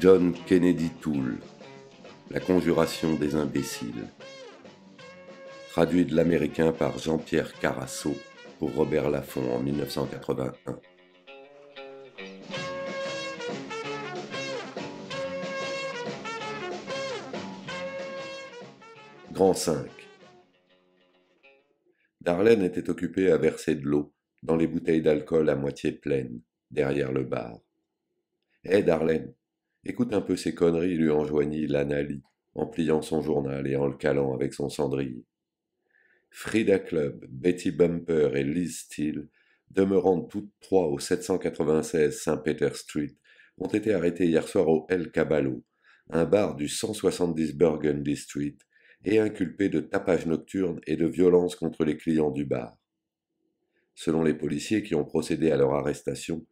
John Kennedy Toole, La conjuration des imbéciles. Traduit de l'américain par Jean-Pierre Carasso pour Robert Laffont en 1981. Grand 5. Darlene était occupée à verser de l'eau dans les bouteilles d'alcool à moitié pleines, derrière le bar. Hé, eh, Darlene, Écoute un peu ces conneries, lui enjoignit l'analyste, en pliant son journal et en le calant avec son cendrier. Frida Club, Betty Bumper et Liz Steele, demeurant toutes trois au 796 Saint-Peter Street, ont été arrêtées hier soir au El Caballo, un bar du 170 Burgundy Street, et inculpées de tapage nocturne et de violence contre les clients du bar. Selon les policiers qui ont procédé à leur arrestation,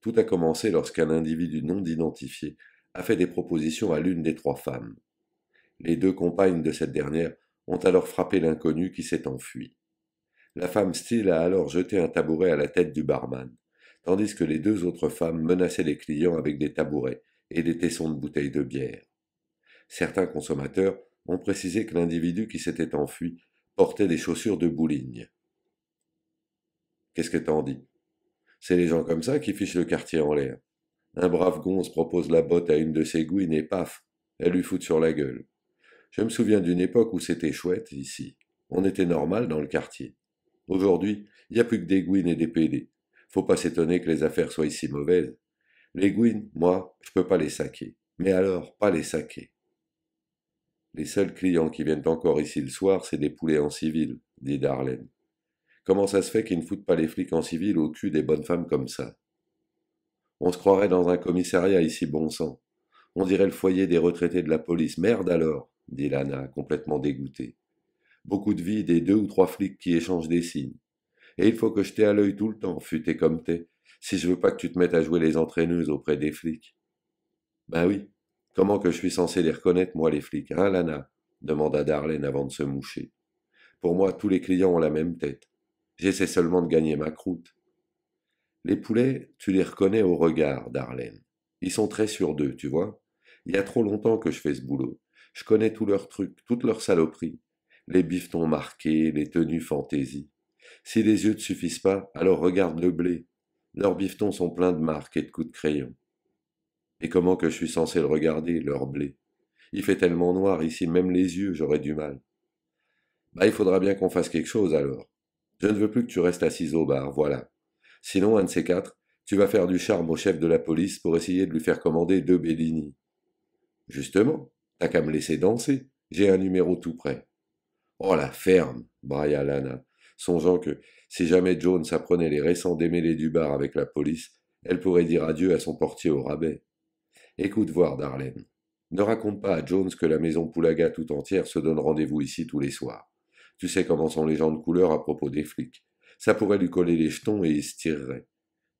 tout a commencé lorsqu'un individu non identifié a fait des propositions à l'une des trois femmes. Les deux compagnes de cette dernière ont alors frappé l'inconnu qui s'est enfui. La femme Steele a alors jeté un tabouret à la tête du barman, tandis que les deux autres femmes menaçaient les clients avec des tabourets et des tessons de bouteilles de bière. Certains consommateurs ont précisé que l'individu qui s'était enfui portait des chaussures de bouligne. Qu'est-ce que t'en dis C'est les gens comme ça qui fichent le quartier en l'air. Un brave gonze propose la botte à une de ses gouines et paf, elle lui fout sur la gueule. Je me souviens d'une époque où c'était chouette ici. On était normal dans le quartier. Aujourd'hui, il n'y a plus que des gouines et des pédés. Faut pas s'étonner que les affaires soient si mauvaises. Les gouines, moi, je peux pas les saquer. Mais alors, pas les saquer. Les seuls clients qui viennent encore ici le soir, c'est des poulets en civil, dit Darlene. Comment ça se fait qu'ils ne foutent pas les flics en civil au cul des bonnes femmes comme ça on se croirait dans un commissariat ici, bon sang. On dirait le foyer des retraités de la police. Merde alors, dit Lana, complètement dégoûtée. Beaucoup de vie des deux ou trois flics qui échangent des signes. Et il faut que je t'aie à l'œil tout le temps, futé comme t'es, si je veux pas que tu te mettes à jouer les entraîneuses auprès des flics. Ben oui, comment que je suis censé les reconnaître, moi, les flics, hein, Lana demanda Darlene avant de se moucher. Pour moi, tous les clients ont la même tête. J'essaie seulement de gagner ma croûte. Les poulets, tu les reconnais au regard, d'arlène Ils sont très sûrs d'eux, tu vois. Il y a trop longtemps que je fais ce boulot. Je connais tous leurs trucs, toutes leurs saloperies. Les bifetons marqués, les tenues fantaisies. Si les yeux ne suffisent pas, alors regarde le blé. Leurs bifetons sont pleins de marques et de coups de crayon. Et comment que je suis censé le regarder, leur blé Il fait tellement noir ici, même les yeux, j'aurais du mal. Bah, il faudra bien qu'on fasse quelque chose alors. Je ne veux plus que tu restes assise au bar, voilà. Sinon, un de ces quatre, tu vas faire du charme au chef de la police pour essayer de lui faire commander deux Bellini. Justement, t'as qu'à me laisser danser, j'ai un numéro tout prêt. Oh la ferme, brailla Lana, songeant que si jamais Jones apprenait les récents démêlés du bar avec la police, elle pourrait dire adieu à son portier au rabais. Écoute voir, Darlene. Ne raconte pas à Jones que la maison Poulaga tout entière se donne rendez-vous ici tous les soirs. Tu sais comment sont les gens de couleur à propos des flics. Ça pourrait lui coller les jetons et il se tirerait.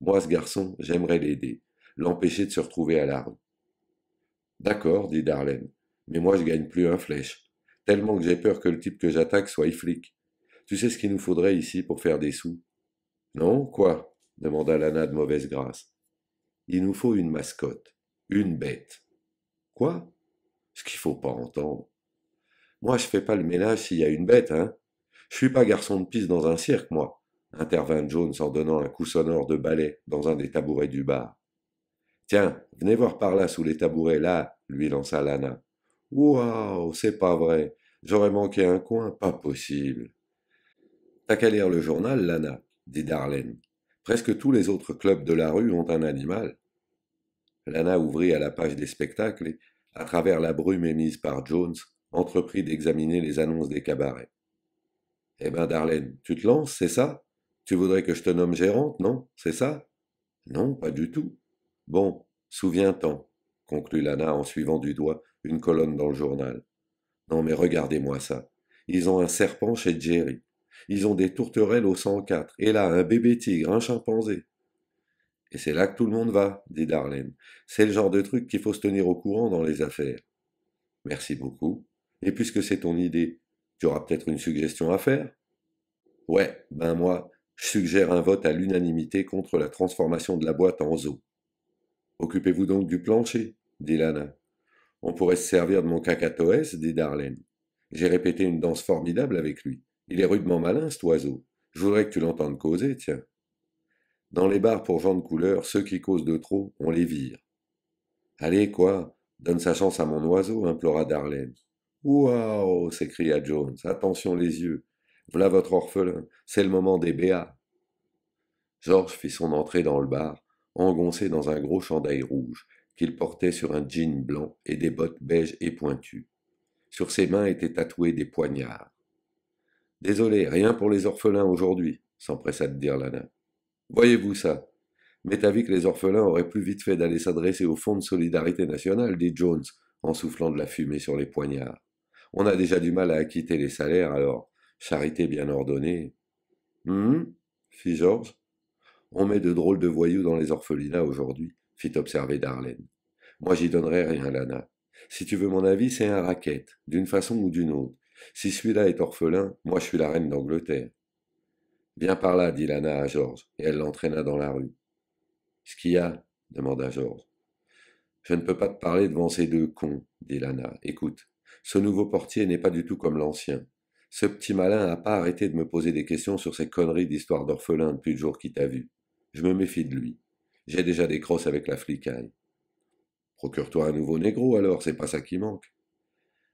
Moi, ce garçon, j'aimerais l'aider, l'empêcher de se retrouver à la rue. D'accord, dit Darlene, mais moi je gagne plus un flèche, tellement que j'ai peur que le type que j'attaque soit flic. Tu sais ce qu'il nous faudrait ici pour faire des sous Non Quoi demanda Lana de mauvaise grâce. Il nous faut une mascotte, une bête. Quoi Ce qu'il faut pas entendre. Moi, je fais pas le ménage s'il y a une bête, hein. Je suis pas garçon de piste dans un cirque, moi intervint Jones en donnant un coup sonore de balai dans un des tabourets du bar. Tiens, venez voir par là sous les tabourets, là, lui lança Lana. Waouh, c'est pas vrai. J'aurais manqué un coin, pas possible. T'as qu'à lire le journal, Lana, dit Darlene. Presque tous les autres clubs de la rue ont un animal. Lana ouvrit à la page des spectacles et, à travers la brume émise par Jones, entreprit d'examiner les annonces des cabarets. Eh ben, Darlene, tu te lances, c'est ça tu voudrais que je te nomme gérante, non C'est ça Non, pas du tout. Bon, souviens-t'en, conclut Lana en suivant du doigt une colonne dans le journal. Non, mais regardez-moi ça. Ils ont un serpent chez Jerry. Ils ont des tourterelles au 104. Et là, un bébé tigre, un chimpanzé. Et c'est là que tout le monde va, dit Darlene. C'est le genre de truc qu'il faut se tenir au courant dans les affaires. Merci beaucoup. Et puisque c'est ton idée, tu auras peut-être une suggestion à faire Ouais, ben moi, suggère un vote à l'unanimité contre la transformation de la boîte en zoo. Occupez-vous donc du plancher, dit Lana. On pourrait se servir de mon cacatoès, dit Darlene. J'ai répété une danse formidable avec lui. Il est rudement malin, cet oiseau. Je voudrais que tu l'entendes causer, tiens. Dans les bars pour gens de couleur, ceux qui causent de trop, on les vire. Allez, quoi Donne sa chance à mon oiseau, implora Darlene. Waouh s'écria Jones. Attention les yeux. Voilà votre orphelin, c'est le moment des béas. Georges fit son entrée dans le bar, engoncé dans un gros chandail rouge qu'il portait sur un jean blanc et des bottes beiges et pointues. Sur ses mains étaient tatoués des poignards. Désolé, rien pour les orphelins aujourd'hui, s'empressa de dire Lana. Voyez-vous ça M'est avis que les orphelins auraient plus vite fait d'aller s'adresser au Fonds de solidarité nationale, dit Jones, en soufflant de la fumée sur les poignards. On a déjà du mal à acquitter les salaires, alors Charité bien ordonnée. Hum fit Georges. On met de drôles de voyous dans les orphelinats aujourd'hui, fit observer Darlene. Moi, j'y donnerai rien, Lana. Si tu veux mon avis, c'est un racket, d'une façon ou d'une autre. Si celui-là est orphelin, moi, je suis la reine d'Angleterre. Viens par là, dit Lana à Georges, et elle l'entraîna dans la rue. Ce qu'il y a demanda Georges. Je ne peux pas te parler devant ces deux cons, dit Lana. Écoute, ce nouveau portier n'est pas du tout comme l'ancien. Ce petit malin n'a pas arrêté de me poser des questions sur ces conneries d'histoire d'orphelin depuis le jour qu'il t'a vu. Je me méfie de lui. J'ai déjà des crosses avec la flicaille. Procure-toi un nouveau négro alors, c'est pas ça qui manque.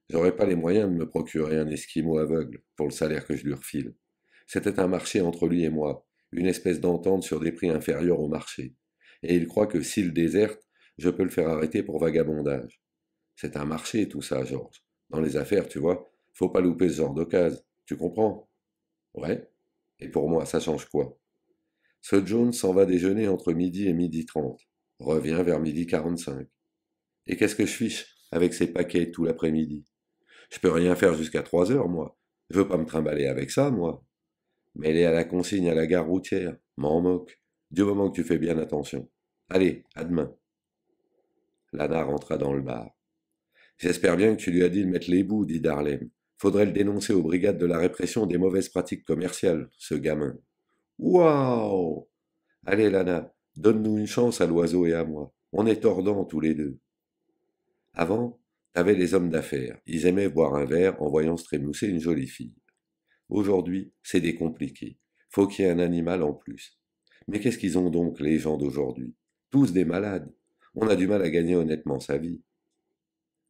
J'aurais pas les moyens de me procurer un esquimau aveugle pour le salaire que je lui refile. C'était un marché entre lui et moi, une espèce d'entente sur des prix inférieurs au marché. Et il croit que s'il déserte, je peux le faire arrêter pour vagabondage. C'est un marché tout ça, Georges. Dans les affaires, tu vois, faut pas louper ce genre d'occasion, tu comprends Ouais. Et pour moi, ça change quoi Ce Jones s'en va déjeuner entre midi et midi trente, revient vers midi quarante-cinq. Et qu'est-ce que je fiche avec ces paquets tout l'après-midi Je peux rien faire jusqu'à trois heures, moi. Je veux pas me trimballer avec ça, moi. Mais est à la consigne à la gare routière, m'en moque, du moment que tu fais bien attention. Allez, à demain. Lana rentra dans le bar. J'espère bien que tu lui as dit de mettre les bouts, dit Darlem. Faudrait le dénoncer aux brigades de la répression des mauvaises pratiques commerciales, ce gamin. Waouh Allez, Lana, donne-nous une chance à l'oiseau et à moi. On est tordants tous les deux. Avant, t'avais les hommes d'affaires. Ils aimaient boire un verre en voyant se trémousser une jolie fille. Aujourd'hui, c'est des Faut qu'il y ait un animal en plus. Mais qu'est-ce qu'ils ont donc, les gens d'aujourd'hui Tous des malades. On a du mal à gagner honnêtement sa vie.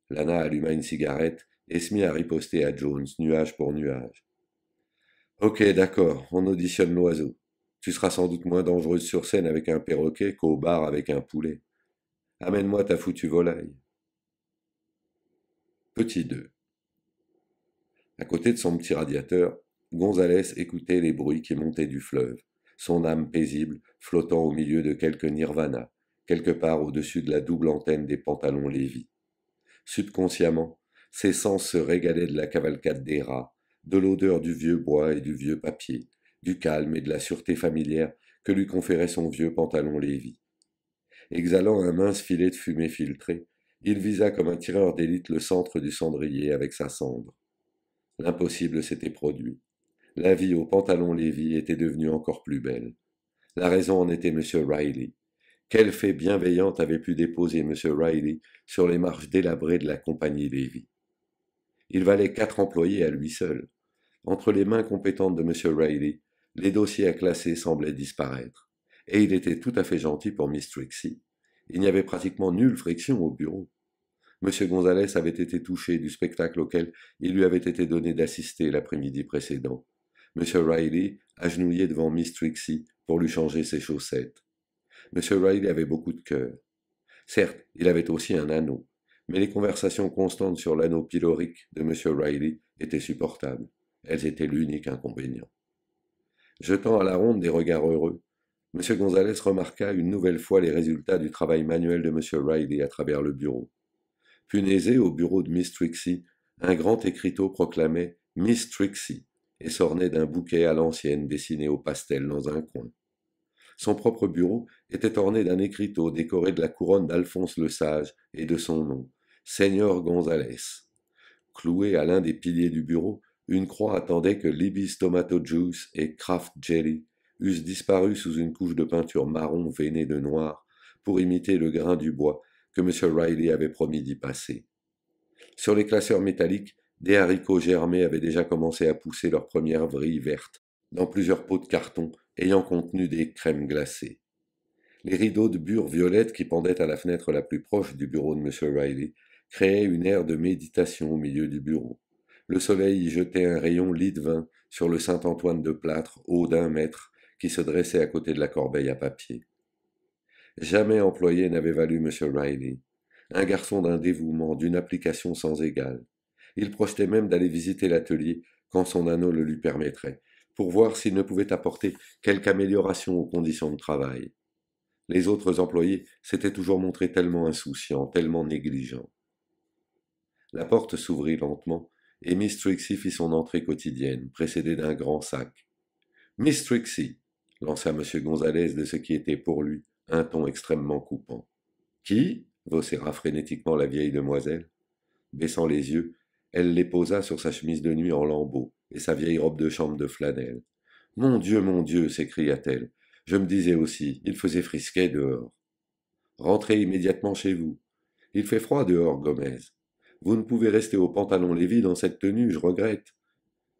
Lana alluma une cigarette et mit a riposté à Jones, nuage pour nuage. Ok, d'accord, on auditionne l'oiseau. Tu seras sans doute moins dangereuse sur scène avec un perroquet qu'au bar avec un poulet. Amène-moi ta foutue volaille. Petit 2. À côté de son petit radiateur, Gonzalez écoutait les bruits qui montaient du fleuve, son âme paisible flottant au milieu de quelques nirvana, quelque part au-dessus de la double antenne des pantalons Lévis. Subconsciemment, ses sens se régalaient de la cavalcade des rats, de l'odeur du vieux bois et du vieux papier, du calme et de la sûreté familière que lui conférait son vieux pantalon Lévy. Exhalant un mince filet de fumée filtrée, il visa comme un tireur d'élite le centre du cendrier avec sa cendre. L'impossible s'était produit. La vie au pantalon Lévy était devenue encore plus belle. La raison en était M. Riley. Quelle fée bienveillante avait pu déposer M. Riley sur les marches délabrées de la compagnie Lévy? Il valait quatre employés à lui seul. Entre les mains compétentes de M. Riley, les dossiers à classer semblaient disparaître. Et il était tout à fait gentil pour Miss Trixie. Il n'y avait pratiquement nulle friction au bureau. M. Gonzalez avait été touché du spectacle auquel il lui avait été donné d'assister l'après-midi précédent. M. Riley agenouillé devant Miss Trixie pour lui changer ses chaussettes. M. Riley avait beaucoup de cœur. Certes, il avait aussi un anneau, mais les conversations constantes sur l'anneau pylorique de M. Riley étaient supportables. Elles étaient l'unique inconvénient. Jetant à la ronde des regards heureux, M. Gonzalez remarqua une nouvelle fois les résultats du travail manuel de M. Riley à travers le bureau. Punaisé au bureau de Miss Trixie, un grand écriteau proclamait Miss Trixie et s'ornait d'un bouquet à l'ancienne dessiné au pastel dans un coin. Son propre bureau était orné d'un écriteau décoré de la couronne d'Alphonse le Sage et de son nom, Seigneur Gonzalez. Cloué à l'un des piliers du bureau, une croix attendait que Libby's Tomato Juice et Kraft Jelly eussent disparu sous une couche de peinture marron veinée de noir pour imiter le grain du bois que M. Riley avait promis d'y passer. Sur les classeurs métalliques, des haricots germés avaient déjà commencé à pousser leurs premières vrilles vertes dans plusieurs pots de carton ayant contenu des crèmes glacées. Les rideaux de bure violette qui pendaient à la fenêtre la plus proche du bureau de M. Riley créait une aire de méditation au milieu du bureau. Le soleil y jetait un rayon lit-de-vin sur le Saint-Antoine de plâtre, haut d'un mètre, qui se dressait à côté de la corbeille à papier. Jamais employé n'avait valu M. Riley. Un garçon d'un dévouement, d'une application sans égale. Il projetait même d'aller visiter l'atelier quand son anneau le lui permettrait, pour voir s'il ne pouvait apporter quelque amélioration aux conditions de travail. Les autres employés s'étaient toujours montrés tellement insouciants, tellement négligents. La porte s'ouvrit lentement, et Miss Trixie fit son entrée quotidienne, précédée d'un grand sac. Miss Trixie, lança M. Gonzalez de ce qui était pour lui un ton extrêmement coupant. Qui vocera frénétiquement la vieille demoiselle. Baissant les yeux, elle les posa sur sa chemise de nuit en lambeaux et sa vieille robe de chambre de flanelle. Mon Dieu, mon Dieu s'écria-t-elle. Je me disais aussi, il faisait frisquet dehors. Rentrez immédiatement chez vous. Il fait froid dehors, Gomez. Vous ne pouvez rester au pantalon lévi dans cette tenue, je regrette.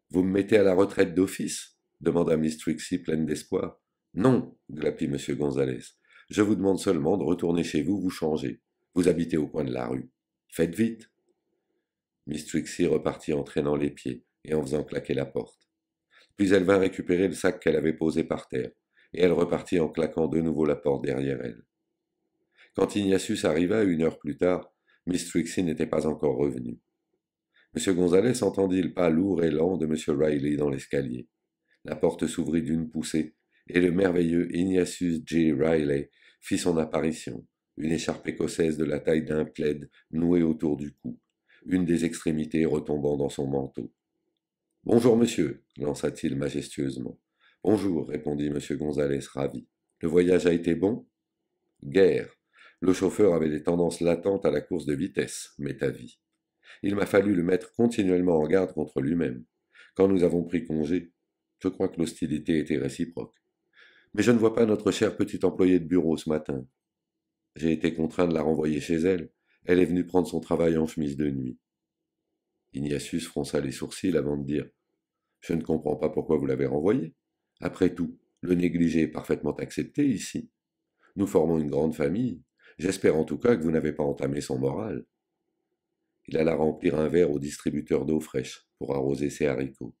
Vous me mettez à la retraite d'office demanda Miss Trixie pleine d'espoir. Non, glapit M. Gonzalez. Je vous demande seulement de retourner chez vous, vous changer. Vous habitez au coin de la rue. Faites vite. Miss Trixie repartit en traînant les pieds et en faisant claquer la porte. Puis elle vint récupérer le sac qu'elle avait posé par terre, et elle repartit en claquant de nouveau la porte derrière elle. Quand Ignatius arriva une heure plus tard, Miss Trixie n'était pas encore revenue. M. Gonzalez entendit le pas lourd et lent de M. Riley dans l'escalier. La porte s'ouvrit d'une poussée, et le merveilleux Ignatius J. Riley fit son apparition, une écharpe écossaise de la taille d'un plaid nouée autour du cou, une des extrémités retombant dans son manteau. Bonjour, monsieur, lança-t-il majestueusement. Bonjour, répondit M. Gonzalez ravi. Le voyage a été bon Guerre, le chauffeur avait des tendances latentes à la course de vitesse, m'est avis. Il m'a fallu le mettre continuellement en garde contre lui-même. Quand nous avons pris congé, je crois que l'hostilité était réciproque. Mais je ne vois pas notre cher petite employée de bureau ce matin. J'ai été contraint de la renvoyer chez elle. Elle est venue prendre son travail en chemise de nuit. Ignatius fronça les sourcils avant de dire Je ne comprends pas pourquoi vous l'avez renvoyée. Après tout, le négligé est parfaitement accepté ici. Nous formons une grande famille. J'espère en tout cas que vous n'avez pas entamé son moral. Il alla remplir un verre au distributeur d'eau fraîche pour arroser ses haricots.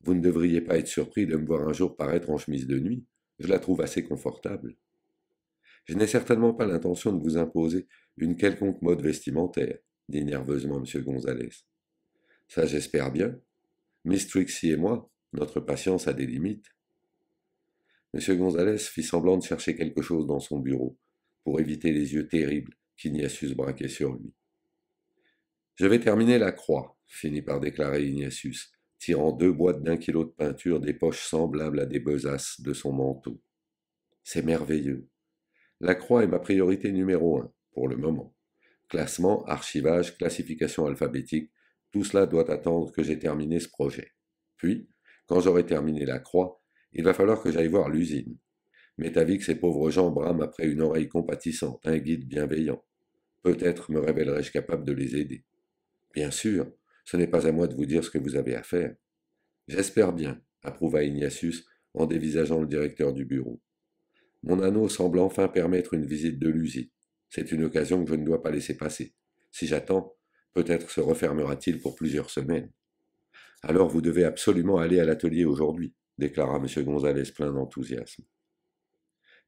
Vous ne devriez pas être surpris de me voir un jour paraître en chemise de nuit. Je la trouve assez confortable. Je n'ai certainement pas l'intention de vous imposer une quelconque mode vestimentaire, dit nerveusement M. Gonzalez. Ça, j'espère bien. Miss Trixie et moi, notre patience a des limites. M. Gonzalez fit semblant de chercher quelque chose dans son bureau, pour éviter les yeux terribles qu'Ignatius braquait sur lui. Je vais terminer la croix, finit par déclarer Ignatius, tirant deux boîtes d'un kilo de peinture des poches semblables à des besaces de son manteau. C'est merveilleux. La croix est ma priorité numéro un, pour le moment. Classement, archivage, classification alphabétique, tout cela doit attendre que j'ai terminé ce projet. Puis, quand j'aurai terminé la croix, il va falloir que j'aille voir l'usine, M'est avis que ces pauvres gens brament après une oreille compatissante, un guide bienveillant. Peut-être me révélerai-je capable de les aider. Bien sûr, ce n'est pas à moi de vous dire ce que vous avez à faire. J'espère bien, approuva Ignatius en dévisageant le directeur du bureau. Mon anneau semble enfin permettre une visite de l'usine. C'est une occasion que je ne dois pas laisser passer. Si j'attends, peut-être se refermera-t-il pour plusieurs semaines. Alors vous devez absolument aller à l'atelier aujourd'hui, déclara M. Gonzalez plein d'enthousiasme.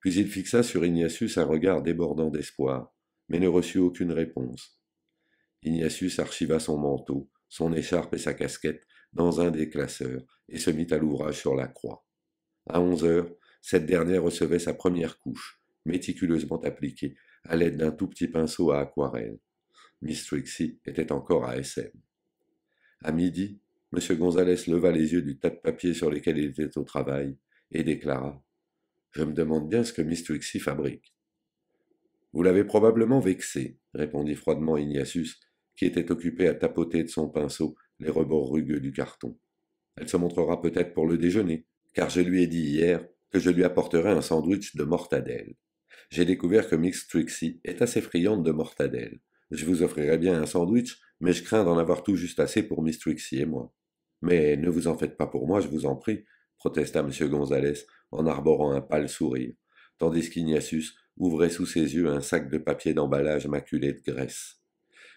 Puis il fixa sur Ignatius un regard débordant d'espoir, mais ne reçut aucune réponse. Ignatius archiva son manteau, son écharpe et sa casquette dans un des classeurs et se mit à l'ouvrage sur la croix. À onze heures, cette dernière recevait sa première couche, méticuleusement appliquée, à l'aide d'un tout petit pinceau à aquarelle. Miss Trixie était encore à SM. À midi, M. Gonzalez leva les yeux du tas de papier sur lesquels il était au travail et déclara je me demande bien ce que Miss Twixie fabrique. Vous l'avez probablement vexée, » répondit froidement Ignatius, qui était occupé à tapoter de son pinceau les rebords rugueux du carton. Elle se montrera peut-être pour le déjeuner, car je lui ai dit hier que je lui apporterai un sandwich de mortadelle. J'ai découvert que Miss Trixie est assez friande de mortadelle. Je vous offrirai bien un sandwich, mais je crains d'en avoir tout juste assez pour Miss Trixie et moi. Mais ne vous en faites pas pour moi, je vous en prie, protesta M. Gonzalez, en arborant un pâle sourire, tandis qu'Ignatius ouvrait sous ses yeux un sac de papier d'emballage maculé de graisse.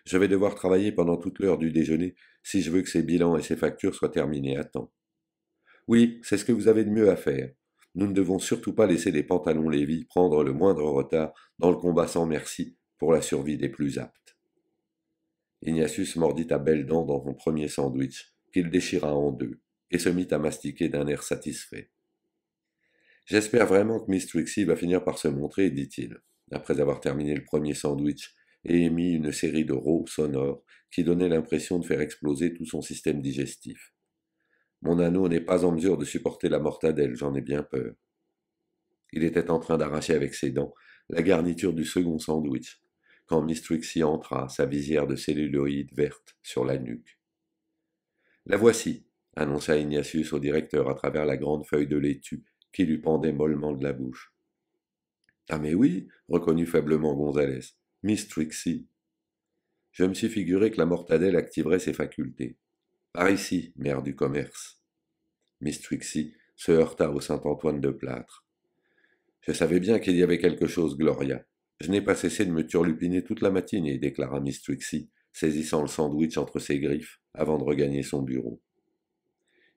Je vais devoir travailler pendant toute l'heure du déjeuner si je veux que ces bilans et ces factures soient terminés à temps. Oui, c'est ce que vous avez de mieux à faire. Nous ne devons surtout pas laisser les pantalons Lévis prendre le moindre retard dans le combat sans merci pour la survie des plus aptes. Ignatius mordit à belles dents dans son premier sandwich, qu'il déchira en deux, et se mit à mastiquer d'un air satisfait. J'espère vraiment que Miss Trixie va finir par se montrer, dit-il, après avoir terminé le premier sandwich et émis une série de rôles sonores qui donnaient l'impression de faire exploser tout son système digestif. Mon anneau n'est pas en mesure de supporter la mortadelle, j'en ai bien peur. Il était en train d'arracher avec ses dents la garniture du second sandwich, quand Miss Trixie entra, sa visière de celluloïde verte sur la nuque. La voici, annonça Ignatius au directeur à travers la grande feuille de laitue qui lui pendait mollement de la bouche. Ah mais oui, reconnut faiblement Gonzalez, Miss Trixie. Je me suis figuré que la mortadelle activerait ses facultés. Par ici, mère du commerce. Miss Trixie se heurta au Saint-Antoine de Plâtre. Je savais bien qu'il y avait quelque chose, Gloria. Je n'ai pas cessé de me turlupiner toute la matinée, déclara Miss Trixie, saisissant le sandwich entre ses griffes avant de regagner son bureau.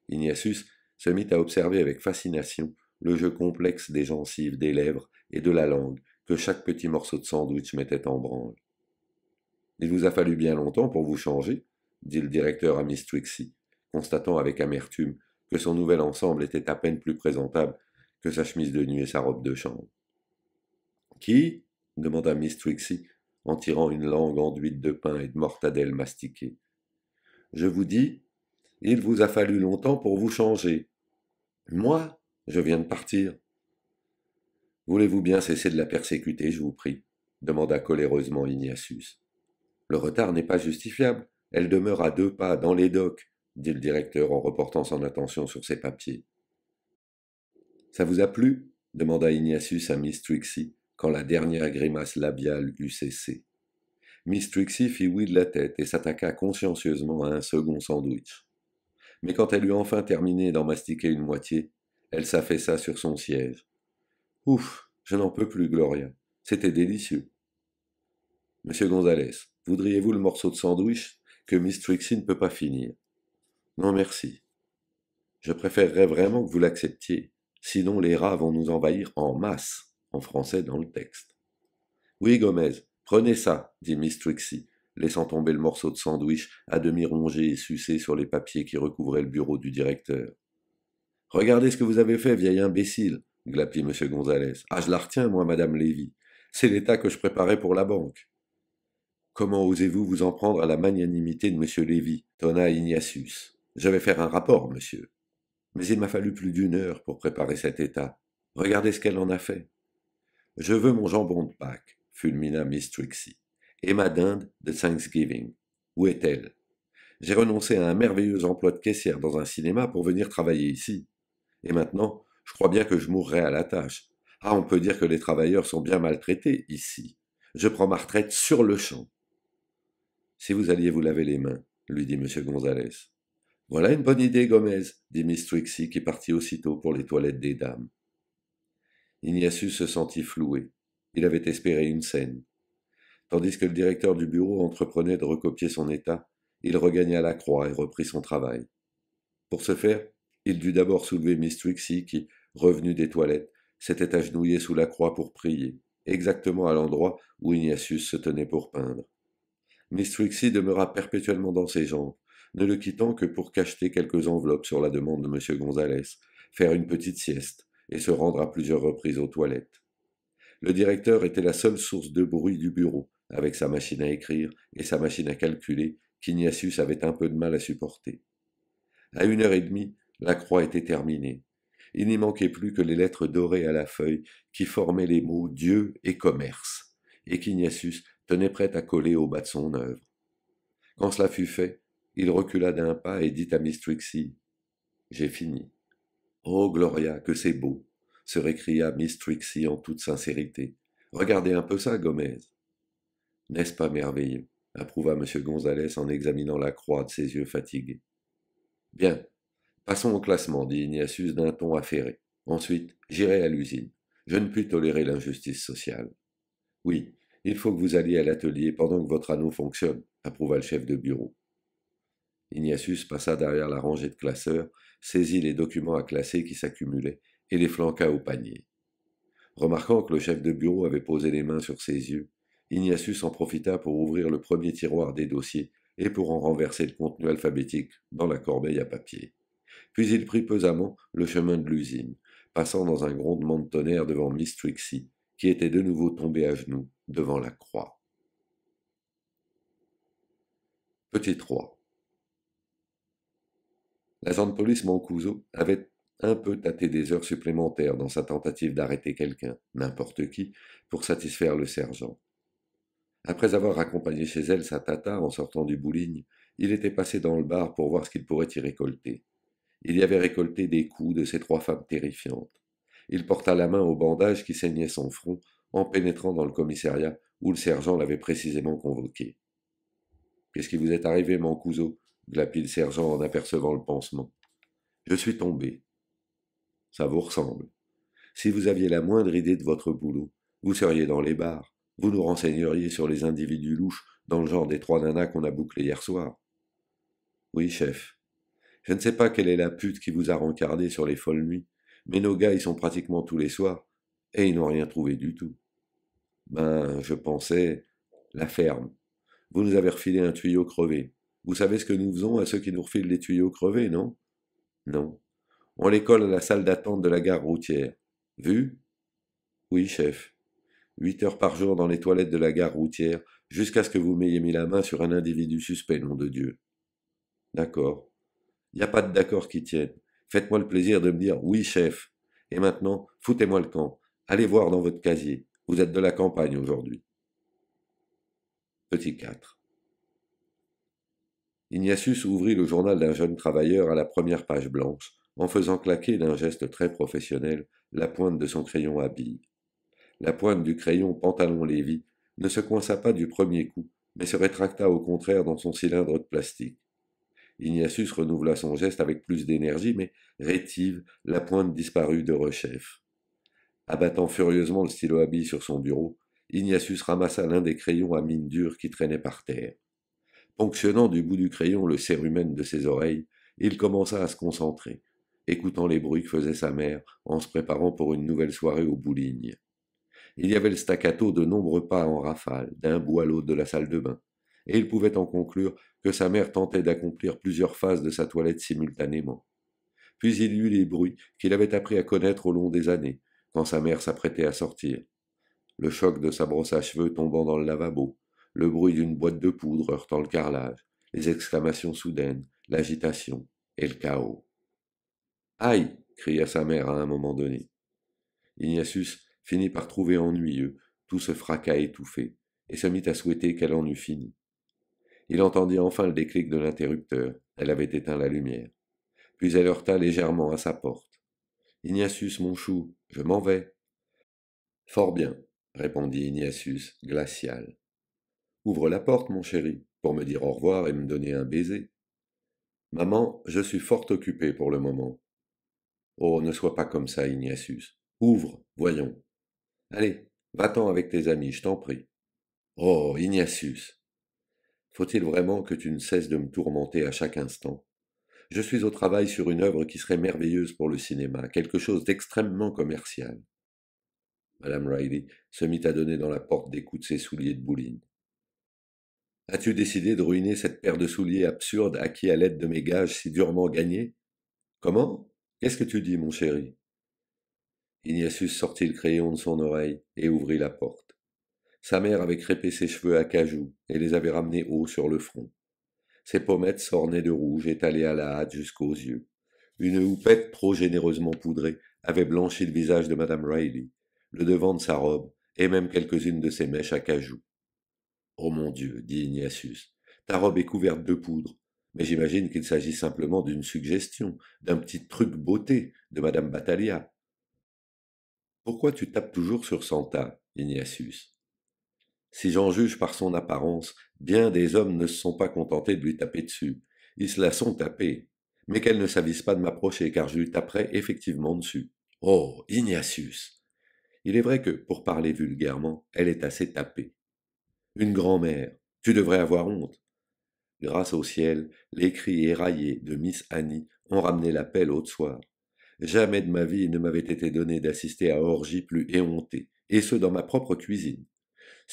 Ignatius se mit à observer avec fascination le jeu complexe des gencives, des lèvres et de la langue que chaque petit morceau de sandwich mettait en branle. Il vous a fallu bien longtemps pour vous changer, dit le directeur à Miss Twixie, constatant avec amertume que son nouvel ensemble était à peine plus présentable que sa chemise de nuit et sa robe de chambre. Qui demanda Miss Twixie en tirant une langue enduite de pain et de mortadelle mastiquée. Je vous dis, il vous a fallu longtemps pour vous changer. Moi je viens de partir. Voulez-vous bien cesser de la persécuter, je vous prie demanda coléreusement Ignatius. Le retard n'est pas justifiable. Elle demeure à deux pas, dans les docks, dit le directeur en reportant son attention sur ses papiers. Ça vous a plu demanda Ignatius à Miss Trixie quand la dernière grimace labiale eut cessé. Miss Trixie fit oui de la tête et s'attaqua consciencieusement à un second sandwich. Mais quand elle eut enfin terminé d'en mastiquer une moitié, elle s'affaissa sur son siège. Ouf, je n'en peux plus, Gloria. C'était délicieux. Monsieur Gonzalez, voudriez-vous le morceau de sandwich que Miss Trixie ne peut pas finir Non, merci. Je préférerais vraiment que vous l'acceptiez, sinon les rats vont nous envahir en masse, en français dans le texte. Oui, Gomez, prenez ça, dit Miss Trixie, laissant tomber le morceau de sandwich à demi rongé et sucé sur les papiers qui recouvraient le bureau du directeur. Regardez ce que vous avez fait, vieil imbécile, glapit M. Gonzalez. Ah, je la retiens, moi, Madame Lévy. C'est l'état que je préparais pour la banque. Comment osez-vous vous en prendre à la magnanimité de M. Lévy tonna Ignatius. Je vais faire un rapport, monsieur. Mais il m'a fallu plus d'une heure pour préparer cet état. Regardez ce qu'elle en a fait. Je veux mon jambon de Pâques, fulmina Miss Trixie, et ma dinde de Thanksgiving. Où est-elle J'ai renoncé à un merveilleux emploi de caissière dans un cinéma pour venir travailler ici. Et maintenant, je crois bien que je mourrai à la tâche. Ah, on peut dire que les travailleurs sont bien maltraités ici. Je prends ma retraite sur le champ. Si vous alliez vous laver les mains, lui dit M. Gonzalez. Voilà une bonne idée, Gomez, dit Miss Trixie, qui partit aussitôt pour les toilettes des dames. Ignatius se sentit floué. Il avait espéré une scène. Tandis que le directeur du bureau entreprenait de recopier son état, il regagna la croix et reprit son travail. Pour ce faire, il dut d'abord soulever Miss Trixie qui, revenue des toilettes, s'était agenouillée sous la croix pour prier, exactement à l'endroit où Ignatius se tenait pour peindre. Miss Trixie demeura perpétuellement dans ses jambes, ne le quittant que pour cacheter quelques enveloppes sur la demande de M. Gonzalez, faire une petite sieste et se rendre à plusieurs reprises aux toilettes. Le directeur était la seule source de bruit du bureau, avec sa machine à écrire et sa machine à calculer, qu'Ignatius avait un peu de mal à supporter. À une heure et demie, la croix était terminée. Il n'y manquait plus que les lettres dorées à la feuille qui formaient les mots Dieu et commerce, et qu'Ignatius tenait prêt à coller au bas de son œuvre. Quand cela fut fait, il recula d'un pas et dit à Miss Trixie J'ai fini. Oh Gloria, que c'est beau se récria Miss Trixie en toute sincérité. Regardez un peu ça, Gomez. N'est-ce pas merveilleux approuva M. Gonzalez en examinant la croix de ses yeux fatigués. Bien, Passons au classement, dit Ignatius d'un ton affairé. Ensuite, j'irai à l'usine. Je ne puis tolérer l'injustice sociale. Oui, il faut que vous alliez à l'atelier pendant que votre anneau fonctionne, approuva le chef de bureau. Ignatius passa derrière la rangée de classeurs, saisit les documents à classer qui s'accumulaient et les flanqua au panier. Remarquant que le chef de bureau avait posé les mains sur ses yeux, Ignatius en profita pour ouvrir le premier tiroir des dossiers et pour en renverser le contenu alphabétique dans la corbeille à papier. Puis il prit pesamment le chemin de l'usine, passant dans un grondement de tonnerre devant Miss Trixie, qui était de nouveau tombée à genoux devant la croix. Petit 3. L'agent de police Mancuso avait un peu tâté des heures supplémentaires dans sa tentative d'arrêter quelqu'un, n'importe qui, pour satisfaire le sergent. Après avoir accompagné chez elle sa tata en sortant du bouligne, il était passé dans le bar pour voir ce qu'il pourrait y récolter. Il y avait récolté des coups de ces trois femmes terrifiantes. Il porta la main au bandage qui saignait son front en pénétrant dans le commissariat où le sergent l'avait précisément convoqué. Qu'est-ce qui vous est arrivé, mon cousot ?» glapit le sergent en apercevant le pansement. Je suis tombé. Ça vous ressemble. Si vous aviez la moindre idée de votre boulot, vous seriez dans les bars, vous nous renseigneriez sur les individus louches dans le genre des trois nanas qu'on a bouclés hier soir. Oui, chef, je ne sais pas quelle est la pute qui vous a rencardé sur les folles nuits, mais nos gars y sont pratiquement tous les soirs, et ils n'ont rien trouvé du tout. Ben, je pensais, la ferme. Vous nous avez refilé un tuyau crevé. Vous savez ce que nous faisons à ceux qui nous refilent les tuyaux crevés, non Non. On les colle à la salle d'attente de la gare routière. Vu Oui, chef. Huit heures par jour dans les toilettes de la gare routière, jusqu'à ce que vous m'ayez mis la main sur un individu suspect, nom de Dieu. D'accord. Il n'y a pas d'accord qui tienne. Faites-moi le plaisir de me dire oui, chef. Et maintenant, foutez-moi le camp. Allez voir dans votre casier. Vous êtes de la campagne aujourd'hui. Petit 4. Ignatius ouvrit le journal d'un jeune travailleur à la première page blanche, en faisant claquer d'un geste très professionnel la pointe de son crayon à billes. La pointe du crayon pantalon Lévis ne se coinça pas du premier coup, mais se rétracta au contraire dans son cylindre de plastique. Ignatius renouvela son geste avec plus d'énergie, mais rétive, la pointe disparut de rechef. Abattant furieusement le stylo à billes sur son bureau, Ignatius ramassa l'un des crayons à mine dure qui traînait par terre. Ponctionnant du bout du crayon le cérumen de ses oreilles, il commença à se concentrer, écoutant les bruits que faisait sa mère en se préparant pour une nouvelle soirée aux Boulignes. Il y avait le staccato de nombreux pas en rafale, d'un bout à l'autre de la salle de bain, et il pouvait en conclure que sa mère tentait d'accomplir plusieurs phases de sa toilette simultanément. Puis il eut les bruits qu'il avait appris à connaître au long des années, quand sa mère s'apprêtait à sortir. Le choc de sa brosse à cheveux tombant dans le lavabo, le bruit d'une boîte de poudre heurtant le carrelage, les exclamations soudaines, l'agitation et le chaos. Aïe cria sa mère à un moment donné. Ignatius finit par trouver ennuyeux tout ce fracas étouffé, et se mit à souhaiter qu'elle en eût fini. Il entendit enfin le déclic de l'interrupteur. Elle avait éteint la lumière. Puis elle heurta légèrement à sa porte. Ignatius, mon chou, je m'en vais. Fort bien, répondit Ignatius, glacial. Ouvre la porte, mon chéri, pour me dire au revoir et me donner un baiser. Maman, je suis fort occupé pour le moment. Oh, ne sois pas comme ça, Ignatius. Ouvre, voyons. Allez, va-t'en avec tes amis, je t'en prie. Oh, Ignatius, faut-il vraiment que tu ne cesses de me tourmenter à chaque instant Je suis au travail sur une œuvre qui serait merveilleuse pour le cinéma, quelque chose d'extrêmement commercial. Madame Riley se mit à donner dans la porte des coups de ses souliers de bouline. As-tu décidé de ruiner cette paire de souliers absurdes acquis à l'aide de mes gages si durement gagnés Comment Qu'est-ce que tu dis, mon chéri Ignatius sortit le crayon de son oreille et ouvrit la porte. Sa mère avait crêpé ses cheveux à cajou et les avait ramenés haut sur le front. Ses pommettes s'ornaient de rouge étalées à la hâte jusqu'aux yeux. Une houppette trop généreusement poudrée avait blanchi le visage de Madame Riley, le devant de sa robe et même quelques-unes de ses mèches à cajou. Oh mon Dieu, dit Ignatius, ta robe est couverte de poudre, mais j'imagine qu'il s'agit simplement d'une suggestion, d'un petit truc beauté de Madame Batalia. Pourquoi tu tapes toujours sur Santa, Ignatius si j'en juge par son apparence, bien des hommes ne se sont pas contentés de lui taper dessus. Ils se la sont tapés, mais qu'elle ne s'avise pas de m'approcher, car je lui taperai effectivement dessus. Oh, Ignatius Il est vrai que, pour parler vulgairement, elle est assez tapée. Une grand-mère, tu devrais avoir honte. Grâce au ciel, les cris éraillés de Miss Annie ont ramené l'appel au soir. Jamais de ma vie ne m'avait été donné d'assister à orgie plus éhontée, et ce dans ma propre cuisine.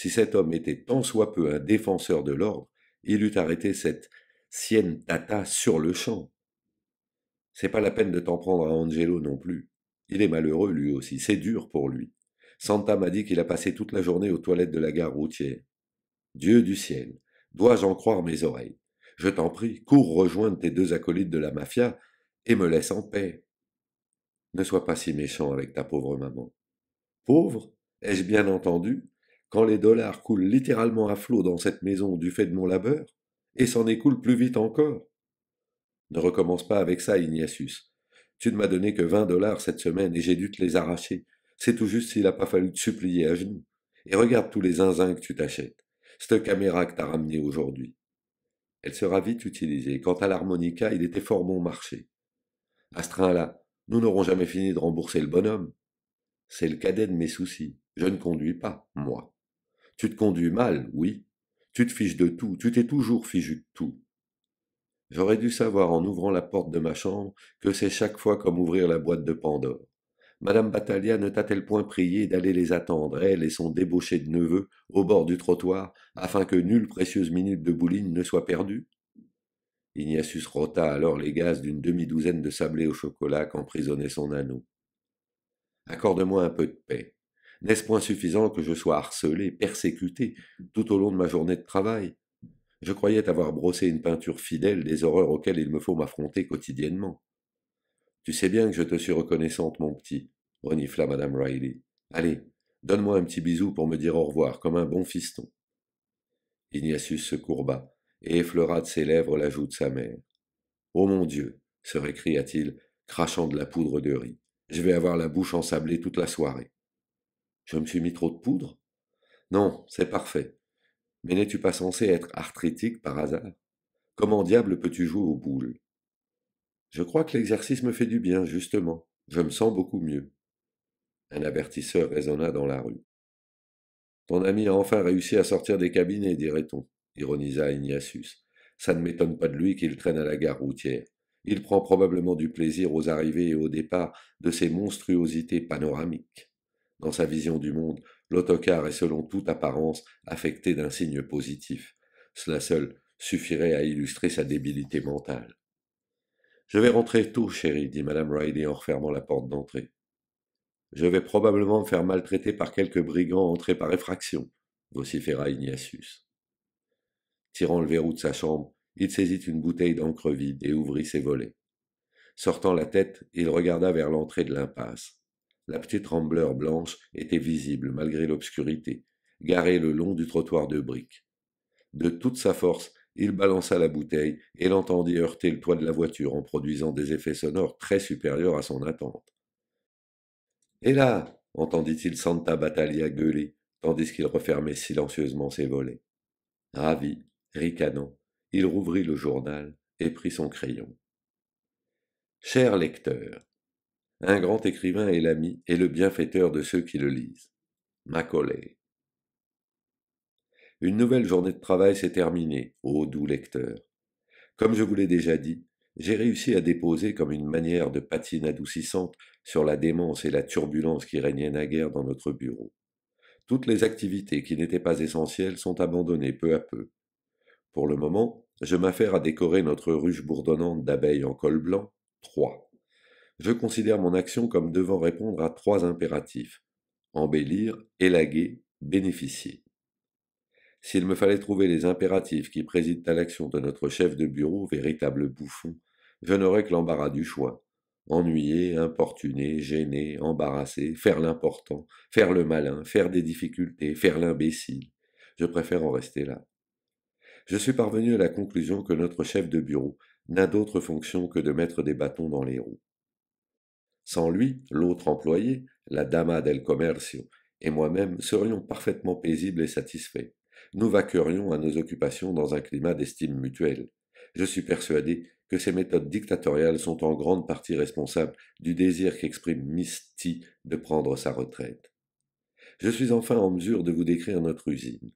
Si cet homme était tant soit peu un défenseur de l'ordre, il eût arrêté cette sienne tata sur le champ. C'est pas la peine de t'en prendre à Angelo non plus. Il est malheureux lui aussi, c'est dur pour lui. Santa m'a dit qu'il a passé toute la journée aux toilettes de la gare routière. Dieu du ciel, dois-je en croire mes oreilles Je t'en prie, cours rejoindre tes deux acolytes de la mafia et me laisse en paix. Ne sois pas si méchant avec ta pauvre maman. Pauvre Ai-je bien entendu quand les dollars coulent littéralement à flot dans cette maison du fait de mon labeur, et s'en écoulent plus vite encore. Ne recommence pas avec ça, Ignatius. Tu ne m'as donné que vingt dollars cette semaine et j'ai dû te les arracher. C'est tout juste s'il n'a pas fallu te supplier à genoux. Et regarde tous les zinzins que tu t'achètes. Cette caméra que t'as ramenée aujourd'hui. Elle sera vite utilisée. Quant à l'harmonica, il était fort bon marché. À ce train-là, nous n'aurons jamais fini de rembourser le bonhomme. C'est le cadet de mes soucis. Je ne conduis pas, moi. Tu te conduis mal, oui. Tu te fiches de tout, tu t'es toujours fichu de tout. J'aurais dû savoir en ouvrant la porte de ma chambre que c'est chaque fois comme ouvrir la boîte de Pandore. Madame Battaglia ne t'a-t-elle point prié d'aller les attendre, elle et son débauché de neveu, au bord du trottoir, afin que nulle précieuse minute de bouline ne soit perdue Ignatius rota alors les gaz d'une demi-douzaine de sablés au chocolat qu'emprisonnait son anneau. Accorde-moi un peu de paix. N'est-ce point suffisant que je sois harcelé, persécuté, tout au long de ma journée de travail Je croyais avoir brossé une peinture fidèle des horreurs auxquelles il me faut m'affronter quotidiennement. Tu sais bien que je te suis reconnaissante, mon petit, renifla Madame Riley. Allez, donne-moi un petit bisou pour me dire au revoir, comme un bon fiston. Ignatius se courba et effleura de ses lèvres la joue de sa mère. Oh mon Dieu se récria-t-il, crachant de la poudre de riz. Je vais avoir la bouche ensablée toute la soirée. Je me suis mis trop de poudre Non, c'est parfait. Mais n'es-tu pas censé être arthritique par hasard Comment diable peux-tu jouer aux boules Je crois que l'exercice me fait du bien, justement. Je me sens beaucoup mieux. Un avertisseur résonna dans la rue. Ton ami a enfin réussi à sortir des cabinets, dirait-on, ironisa Ignatius. Ça ne m'étonne pas de lui qu'il traîne à la gare routière. Il prend probablement du plaisir aux arrivées et aux départs de ces monstruosités panoramiques. Dans sa vision du monde, l'autocar est selon toute apparence affecté d'un signe positif. Cela seul suffirait à illustrer sa débilité mentale. Je vais rentrer tout, chérie, dit Madame Riley en refermant la porte d'entrée. Je vais probablement me faire maltraiter par quelques brigands entrés par effraction, vociféra Ignatius. Tirant le verrou de sa chambre, il saisit une bouteille d'encre vide et ouvrit ses volets. Sortant la tête, il regarda vers l'entrée de l'impasse la petite trembleur blanche était visible malgré l'obscurité, garée le long du trottoir de briques. De toute sa force, il balança la bouteille et l'entendit heurter le toit de la voiture en produisant des effets sonores très supérieurs à son attente. Et là entendit-il Santa Battaglia gueuler, tandis qu'il refermait silencieusement ses volets. Ravi, ricanant, il rouvrit le journal et prit son crayon. Cher lecteur, un grand écrivain est l'ami et le bienfaiteur de ceux qui le lisent. Macaulay. Une nouvelle journée de travail s'est terminée, ô doux lecteur. Comme je vous l'ai déjà dit, j'ai réussi à déposer comme une manière de patine adoucissante sur la démence et la turbulence qui régnaient naguère dans notre bureau. Toutes les activités qui n'étaient pas essentielles sont abandonnées peu à peu. Pour le moment, je m'affaire à décorer notre ruche bourdonnante d'abeilles en col blanc, trois je considère mon action comme devant répondre à trois impératifs embellir, élaguer, bénéficier. S'il me fallait trouver les impératifs qui président à l'action de notre chef de bureau, véritable bouffon, je n'aurais que l'embarras du choix. ennuyer, importuner, gêner, embarrasser, faire l'important, faire le malin, faire des difficultés, faire l'imbécile. Je préfère en rester là. Je suis parvenu à la conclusion que notre chef de bureau n'a d'autre fonction que de mettre des bâtons dans les roues. Sans lui, l'autre employé, la dama del comercio, et moi-même serions parfaitement paisibles et satisfaits. Nous vaquerions à nos occupations dans un climat d'estime mutuelle. Je suis persuadé que ces méthodes dictatoriales sont en grande partie responsables du désir qu'exprime Misty de prendre sa retraite. Je suis enfin en mesure de vous décrire notre usine.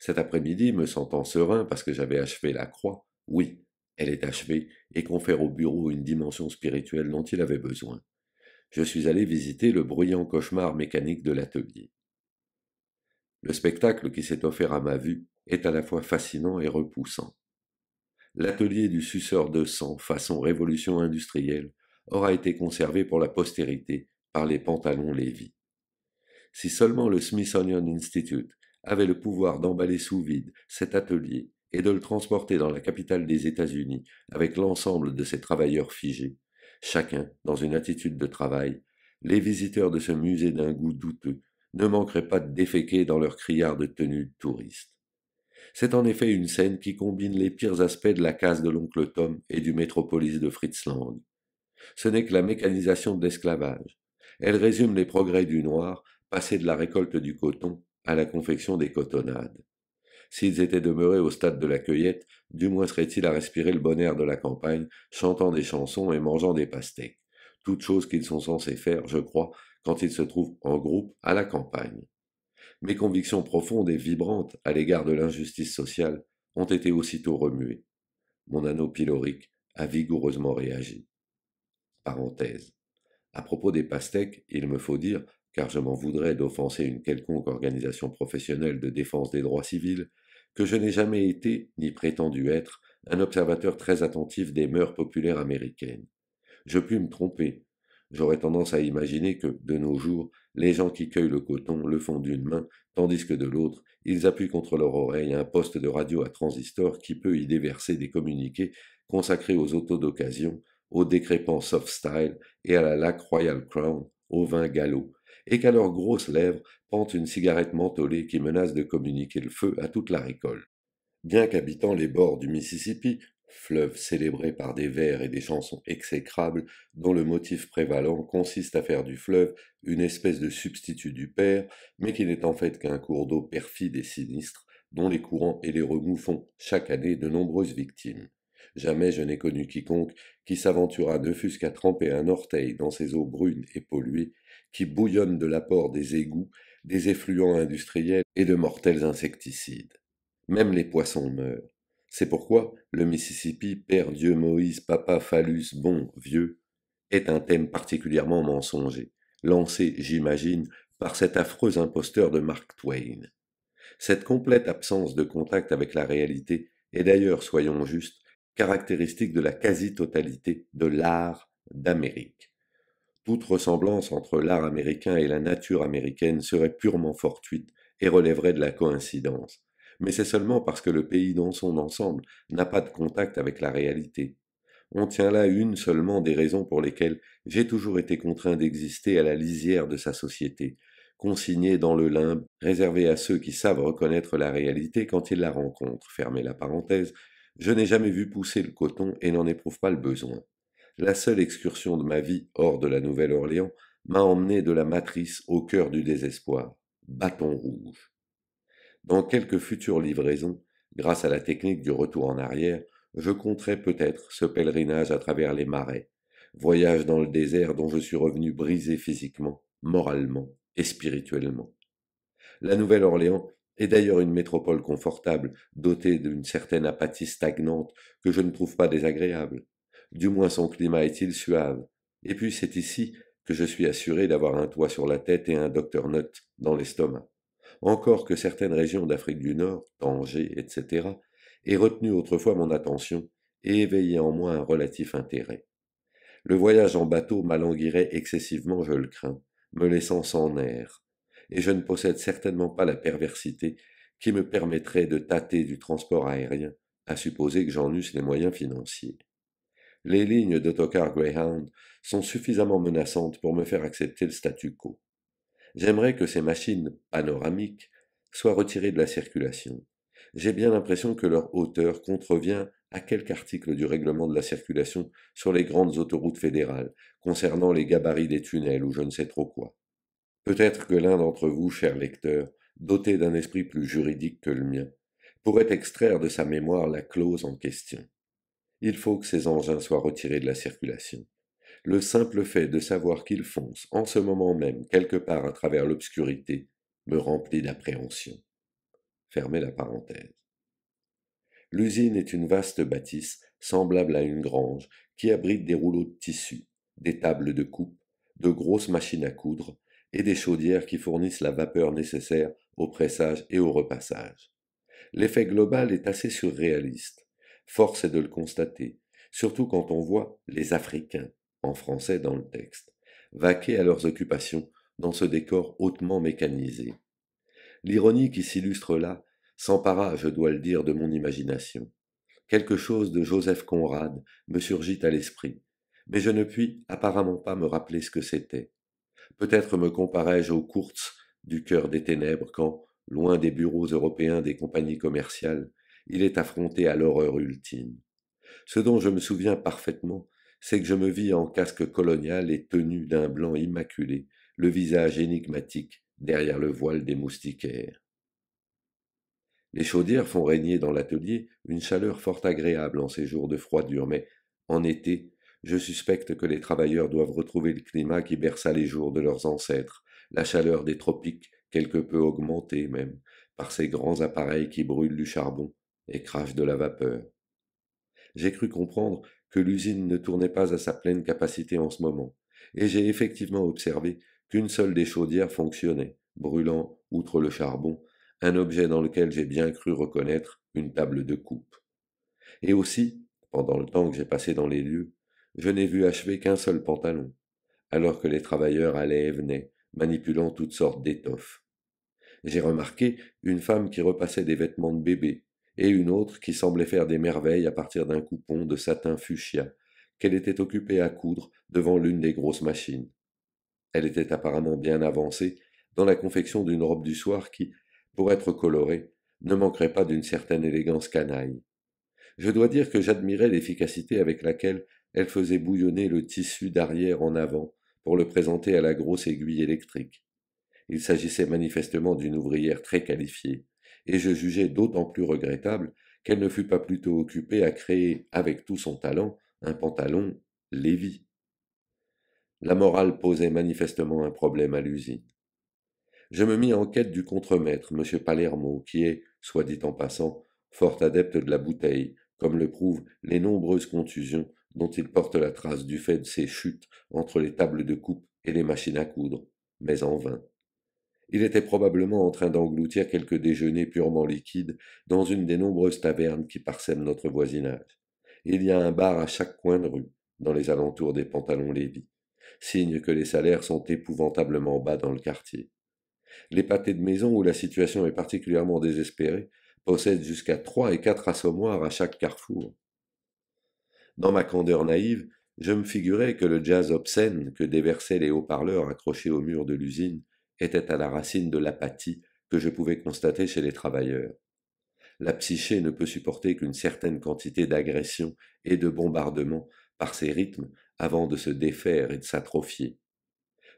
Cet après-midi, me sentant serein parce que j'avais achevé la croix, oui, elle est achevée et confère au bureau une dimension spirituelle dont il avait besoin je suis allé visiter le bruyant cauchemar mécanique de l'atelier. Le spectacle qui s'est offert à ma vue est à la fois fascinant et repoussant. L'atelier du suceur de sang façon révolution industrielle aura été conservé pour la postérité par les pantalons Lévis. Si seulement le Smithsonian Institute avait le pouvoir d'emballer sous vide cet atelier et de le transporter dans la capitale des États-Unis avec l'ensemble de ses travailleurs figés, chacun dans une attitude de travail, les visiteurs de ce musée d'un goût douteux ne manqueraient pas de déféquer dans leur criard de tenue de touriste. C'est en effet une scène qui combine les pires aspects de la case de l'oncle Tom et du métropolis de Fritzland. Ce n'est que la mécanisation de l'esclavage. Elle résume les progrès du noir, passé de la récolte du coton à la confection des cotonnades. S'ils étaient demeurés au stade de la cueillette, du moins seraient-ils à respirer le bon air de la campagne, chantant des chansons et mangeant des pastèques. Toutes choses qu'ils sont censés faire, je crois, quand ils se trouvent en groupe à la campagne. Mes convictions profondes et vibrantes à l'égard de l'injustice sociale ont été aussitôt remuées. Mon anneau pylorique a vigoureusement réagi. Parenthèse. À propos des pastèques, il me faut dire, car je m'en voudrais d'offenser une quelconque organisation professionnelle de défense des droits civils, que je n'ai jamais été, ni prétendu être, un observateur très attentif des mœurs populaires américaines. Je puis me tromper. J'aurais tendance à imaginer que, de nos jours, les gens qui cueillent le coton le font d'une main, tandis que de l'autre, ils appuient contre leur oreille un poste de radio à transistor qui peut y déverser des communiqués consacrés aux autos d'occasion, aux décrépants soft style et à la lac Royal Crown, au vin galop, et qu'à leurs grosses lèvres pente une cigarette mentholée qui menace de communiquer le feu à toute la récolte. Bien qu'habitant les bords du Mississippi, fleuve célébré par des vers et des chansons exécrables dont le motif prévalent consiste à faire du fleuve une espèce de substitut du père, mais qui n'est en fait qu'un cours d'eau perfide et sinistre dont les courants et les remous font chaque année de nombreuses victimes. Jamais je n'ai connu quiconque qui s'aventura ne fût-ce qu'à tremper un orteil dans ces eaux brunes et polluées, qui bouillonnent de l'apport des égouts, des effluents industriels et de mortels insecticides. Même les poissons meurent. C'est pourquoi le Mississippi, Père Dieu Moïse, Papa Phallus, Bon, Vieux, est un thème particulièrement mensonger, lancé, j'imagine, par cet affreux imposteur de Mark Twain. Cette complète absence de contact avec la réalité est d'ailleurs, soyons justes, caractéristique de la quasi-totalité de l'art d'Amérique. Toute ressemblance entre l'art américain et la nature américaine serait purement fortuite et relèverait de la coïncidence. Mais c'est seulement parce que le pays dans son ensemble n'a pas de contact avec la réalité. On tient là une seulement des raisons pour lesquelles j'ai toujours été contraint d'exister à la lisière de sa société, consigné dans le limbe, réservé à ceux qui savent reconnaître la réalité quand ils la rencontrent, fermez la parenthèse, je n'ai jamais vu pousser le coton et n'en éprouve pas le besoin. La seule excursion de ma vie hors de la Nouvelle-Orléans m'a emmené de la matrice au cœur du désespoir, bâton rouge. Dans quelques futures livraisons, grâce à la technique du retour en arrière, je compterai peut-être ce pèlerinage à travers les marais, voyage dans le désert dont je suis revenu brisé physiquement, moralement et spirituellement. La Nouvelle-Orléans et d'ailleurs une métropole confortable, dotée d'une certaine apathie stagnante que je ne trouve pas désagréable. Du moins son climat est-il suave. Et puis c'est ici que je suis assuré d'avoir un toit sur la tête et un docteur Nutt dans l'estomac. Encore que certaines régions d'Afrique du Nord, Tanger, etc., aient retenu autrefois mon attention et éveillé en moi un relatif intérêt. Le voyage en bateau m'alanguirait excessivement, je le crains, me laissant sans nerfs, et je ne possède certainement pas la perversité qui me permettrait de tâter du transport aérien, à supposer que j'en eusse les moyens financiers. Les lignes d'autocar Greyhound sont suffisamment menaçantes pour me faire accepter le statu quo. J'aimerais que ces machines panoramiques soient retirées de la circulation. J'ai bien l'impression que leur hauteur contrevient à quelque article du règlement de la circulation sur les grandes autoroutes fédérales, concernant les gabarits des tunnels ou je ne sais trop quoi. Peut-être que l'un d'entre vous, cher lecteur, doté d'un esprit plus juridique que le mien, pourrait extraire de sa mémoire la clause en question. Il faut que ces engins soient retirés de la circulation. Le simple fait de savoir qu'ils foncent en ce moment même quelque part à travers l'obscurité me remplit d'appréhension. Fermez la parenthèse. L'usine est une vaste bâtisse semblable à une grange qui abrite des rouleaux de tissu, des tables de coupe, de grosses machines à coudre, et des chaudières qui fournissent la vapeur nécessaire au pressage et au repassage. L'effet global est assez surréaliste. Force est de le constater, surtout quand on voit les Africains, en français dans le texte, vaquer à leurs occupations dans ce décor hautement mécanisé. L'ironie qui s'illustre là s'empara, je dois le dire, de mon imagination. Quelque chose de Joseph Conrad me surgit à l'esprit, mais je ne puis apparemment pas me rappeler ce que c'était. Peut-être me comparais-je aux courtes du cœur des ténèbres quand, loin des bureaux européens des compagnies commerciales, il est affronté à l'horreur ultime. Ce dont je me souviens parfaitement, c'est que je me vis en casque colonial et tenu d'un blanc immaculé, le visage énigmatique derrière le voile des moustiquaires. Les chaudières font régner dans l'atelier une chaleur fort agréable en ces jours de froidure, mais en été, je suspecte que les travailleurs doivent retrouver le climat qui berça les jours de leurs ancêtres, la chaleur des tropiques, quelque peu augmentée même, par ces grands appareils qui brûlent du charbon et crachent de la vapeur. J'ai cru comprendre que l'usine ne tournait pas à sa pleine capacité en ce moment, et j'ai effectivement observé qu'une seule des chaudières fonctionnait, brûlant, outre le charbon, un objet dans lequel j'ai bien cru reconnaître une table de coupe. Et aussi, pendant le temps que j'ai passé dans les lieux, je n'ai vu achever qu'un seul pantalon, alors que les travailleurs allaient et venaient, manipulant toutes sortes d'étoffes. J'ai remarqué une femme qui repassait des vêtements de bébé, et une autre qui semblait faire des merveilles à partir d'un coupon de satin fuchsia, qu'elle était occupée à coudre devant l'une des grosses machines. Elle était apparemment bien avancée dans la confection d'une robe du soir qui, pour être colorée, ne manquerait pas d'une certaine élégance canaille. Je dois dire que j'admirais l'efficacité avec laquelle elle faisait bouillonner le tissu d'arrière en avant pour le présenter à la grosse aiguille électrique. Il s'agissait manifestement d'une ouvrière très qualifiée, et je jugeais d'autant plus regrettable qu'elle ne fut pas plutôt occupée à créer, avec tout son talent, un pantalon Lévi. La morale posait manifestement un problème à l'usine. Je me mis en quête du contremaître, M. Palermo, qui est, soit dit en passant, fort adepte de la bouteille, comme le prouvent les nombreuses contusions dont il porte la trace du fait de ses chutes entre les tables de coupe et les machines à coudre, mais en vain. Il était probablement en train d'engloutir quelques déjeuner purement liquides dans une des nombreuses tavernes qui parsèment notre voisinage. Il y a un bar à chaque coin de rue, dans les alentours des pantalons Lévis, signe que les salaires sont épouvantablement bas dans le quartier. Les pâtés de maison, où la situation est particulièrement désespérée, possèdent jusqu'à trois et quatre assommoirs à chaque carrefour. Dans ma candeur naïve, je me figurais que le jazz obscène que déversaient les haut-parleurs accrochés au mur de l'usine était à la racine de l'apathie que je pouvais constater chez les travailleurs. La psyché ne peut supporter qu'une certaine quantité d'agression et de bombardement par ses rythmes avant de se défaire et de s'atrophier.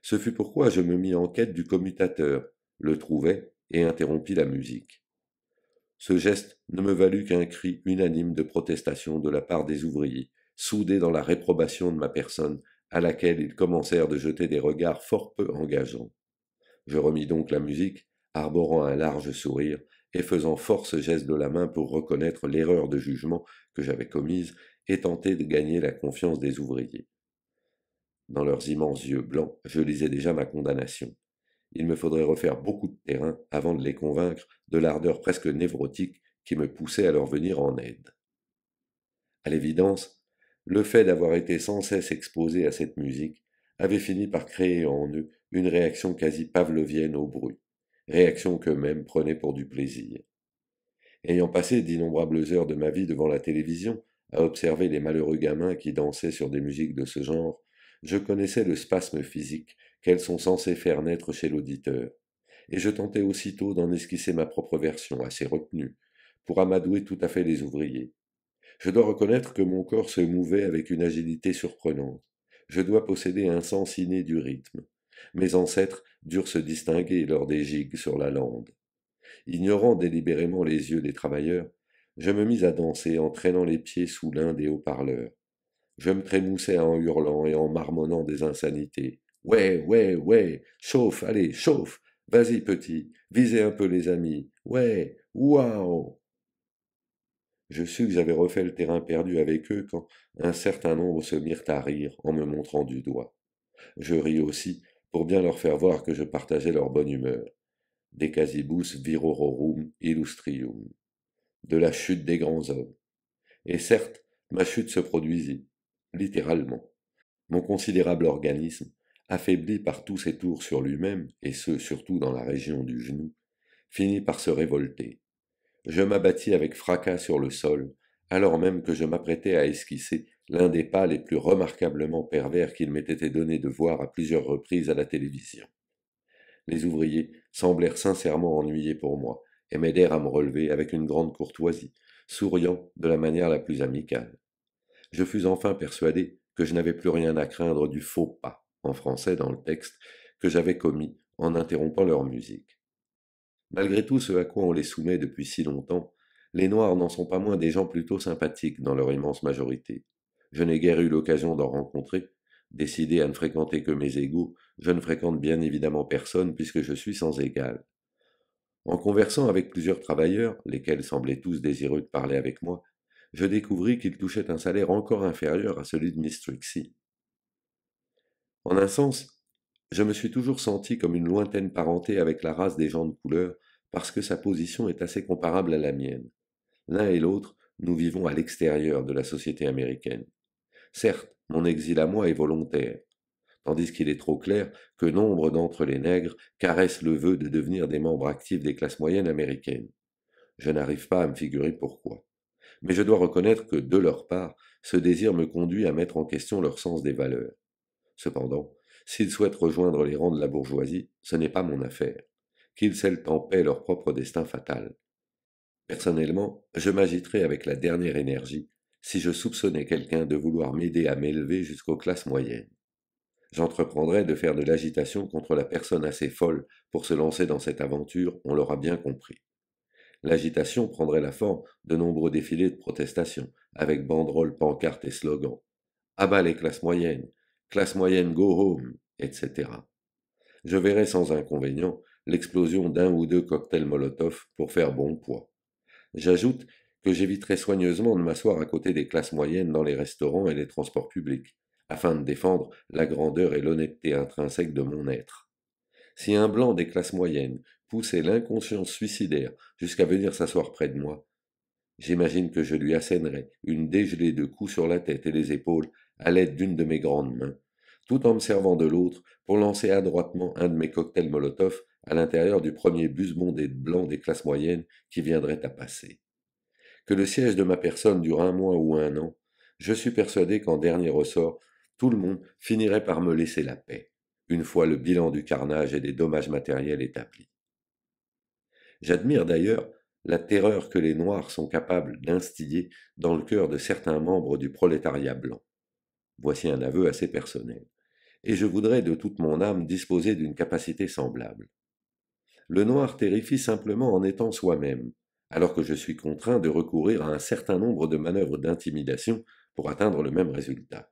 Ce fut pourquoi je me mis en quête du commutateur, le trouvai et interrompis la musique. Ce geste ne me valut qu'un cri unanime de protestation de la part des ouvriers, soudés dans la réprobation de ma personne, à laquelle ils commencèrent de jeter des regards fort peu engageants. Je remis donc la musique, arborant un large sourire, et faisant force geste de la main pour reconnaître l'erreur de jugement que j'avais commise et tenter de gagner la confiance des ouvriers. Dans leurs immenses yeux blancs, je lisais déjà ma condamnation. Il me faudrait refaire beaucoup de terrain avant de les convaincre de l'ardeur presque névrotique qui me poussait à leur venir en aide. À l'évidence, le fait d'avoir été sans cesse exposé à cette musique avait fini par créer en eux une réaction quasi pavlovienne au bruit, réaction qu'eux-mêmes prenaient pour du plaisir. Ayant passé d'innombrables heures de ma vie devant la télévision à observer les malheureux gamins qui dansaient sur des musiques de ce genre, je connaissais le spasme physique qu'elles sont censées faire naître chez l'auditeur. Et je tentai aussitôt d'en esquisser ma propre version, assez retenue, pour amadouer tout à fait les ouvriers. Je dois reconnaître que mon corps se mouvait avec une agilité surprenante. Je dois posséder un sens inné du rythme. Mes ancêtres durent se distinguer lors des gigues sur la lande. Ignorant délibérément les yeux des travailleurs, je me mis à danser en traînant les pieds sous l'un des haut-parleurs. Je me trémoussais en hurlant et en marmonnant des insanités. Ouais, ouais, ouais, chauffe, allez, chauffe, vas-y petit, visez un peu les amis, ouais, waouh Je sus que j'avais refait le terrain perdu avec eux quand un certain nombre se mirent à rire en me montrant du doigt. Je ris aussi pour bien leur faire voir que je partageais leur bonne humeur. Des casibus virororum illustrium, de la chute des grands hommes. Et certes, ma chute se produisit, littéralement. Mon considérable organisme affaibli par tous ses tours sur lui-même, et ce surtout dans la région du genou, finit par se révolter. Je m'abattis avec fracas sur le sol, alors même que je m'apprêtais à esquisser l'un des pas les plus remarquablement pervers qu'il m'ait été donné de voir à plusieurs reprises à la télévision. Les ouvriers semblèrent sincèrement ennuyés pour moi, et m'aidèrent à me relever avec une grande courtoisie, souriant de la manière la plus amicale. Je fus enfin persuadé que je n'avais plus rien à craindre du faux pas en français dans le texte, que j'avais commis en interrompant leur musique. Malgré tout ce à quoi on les soumet depuis si longtemps, les Noirs n'en sont pas moins des gens plutôt sympathiques dans leur immense majorité. Je n'ai guère eu l'occasion d'en rencontrer. Décidé à ne fréquenter que mes égaux, je ne fréquente bien évidemment personne puisque je suis sans égal. En conversant avec plusieurs travailleurs, lesquels semblaient tous désireux de parler avec moi, je découvris qu'ils touchaient un salaire encore inférieur à celui de Miss en un sens, je me suis toujours senti comme une lointaine parenté avec la race des gens de couleur, parce que sa position est assez comparable à la mienne. L'un et l'autre, nous vivons à l'extérieur de la société américaine. Certes, mon exil à moi est volontaire, tandis qu'il est trop clair que nombre d'entre les nègres caressent le vœu de devenir des membres actifs des classes moyennes américaines. Je n'arrive pas à me figurer pourquoi. Mais je dois reconnaître que, de leur part, ce désir me conduit à mettre en question leur sens des valeurs. Cependant, s'ils souhaitent rejoindre les rangs de la bourgeoisie, ce n'est pas mon affaire. Qu'ils scellent en paix leur propre destin fatal. Personnellement, je m'agiterais avec la dernière énergie si je soupçonnais quelqu'un de vouloir m'aider à m'élever jusqu'aux classes moyennes. J'entreprendrais de faire de l'agitation contre la personne assez folle pour se lancer dans cette aventure, on l'aura bien compris. L'agitation prendrait la forme de nombreux défilés de protestation, avec banderoles, pancartes et slogans. bas les classes moyennes, classe moyenne go home, etc. Je verrai sans inconvénient l'explosion d'un ou deux cocktails Molotov pour faire bon poids. J'ajoute que j'éviterai soigneusement de m'asseoir à côté des classes moyennes dans les restaurants et les transports publics, afin de défendre la grandeur et l'honnêteté intrinsèques de mon être. Si un blanc des classes moyennes poussait l'inconscience suicidaire jusqu'à venir s'asseoir près de moi, j'imagine que je lui assènerais une dégelée de coups sur la tête et les épaules à l'aide d'une de mes grandes mains, tout en me servant de l'autre pour lancer adroitement un de mes cocktails Molotov à l'intérieur du premier bus bondé de blanc des classes moyennes qui viendrait à passer. Que le siège de ma personne dure un mois ou un an, je suis persuadé qu'en dernier ressort, tout le monde finirait par me laisser la paix, une fois le bilan du carnage et des dommages matériels établi. J'admire d'ailleurs la terreur que les Noirs sont capables d'instiller dans le cœur de certains membres du prolétariat blanc. Voici un aveu assez personnel. Et je voudrais de toute mon âme disposer d'une capacité semblable. Le noir terrifie simplement en étant soi-même, alors que je suis contraint de recourir à un certain nombre de manœuvres d'intimidation pour atteindre le même résultat.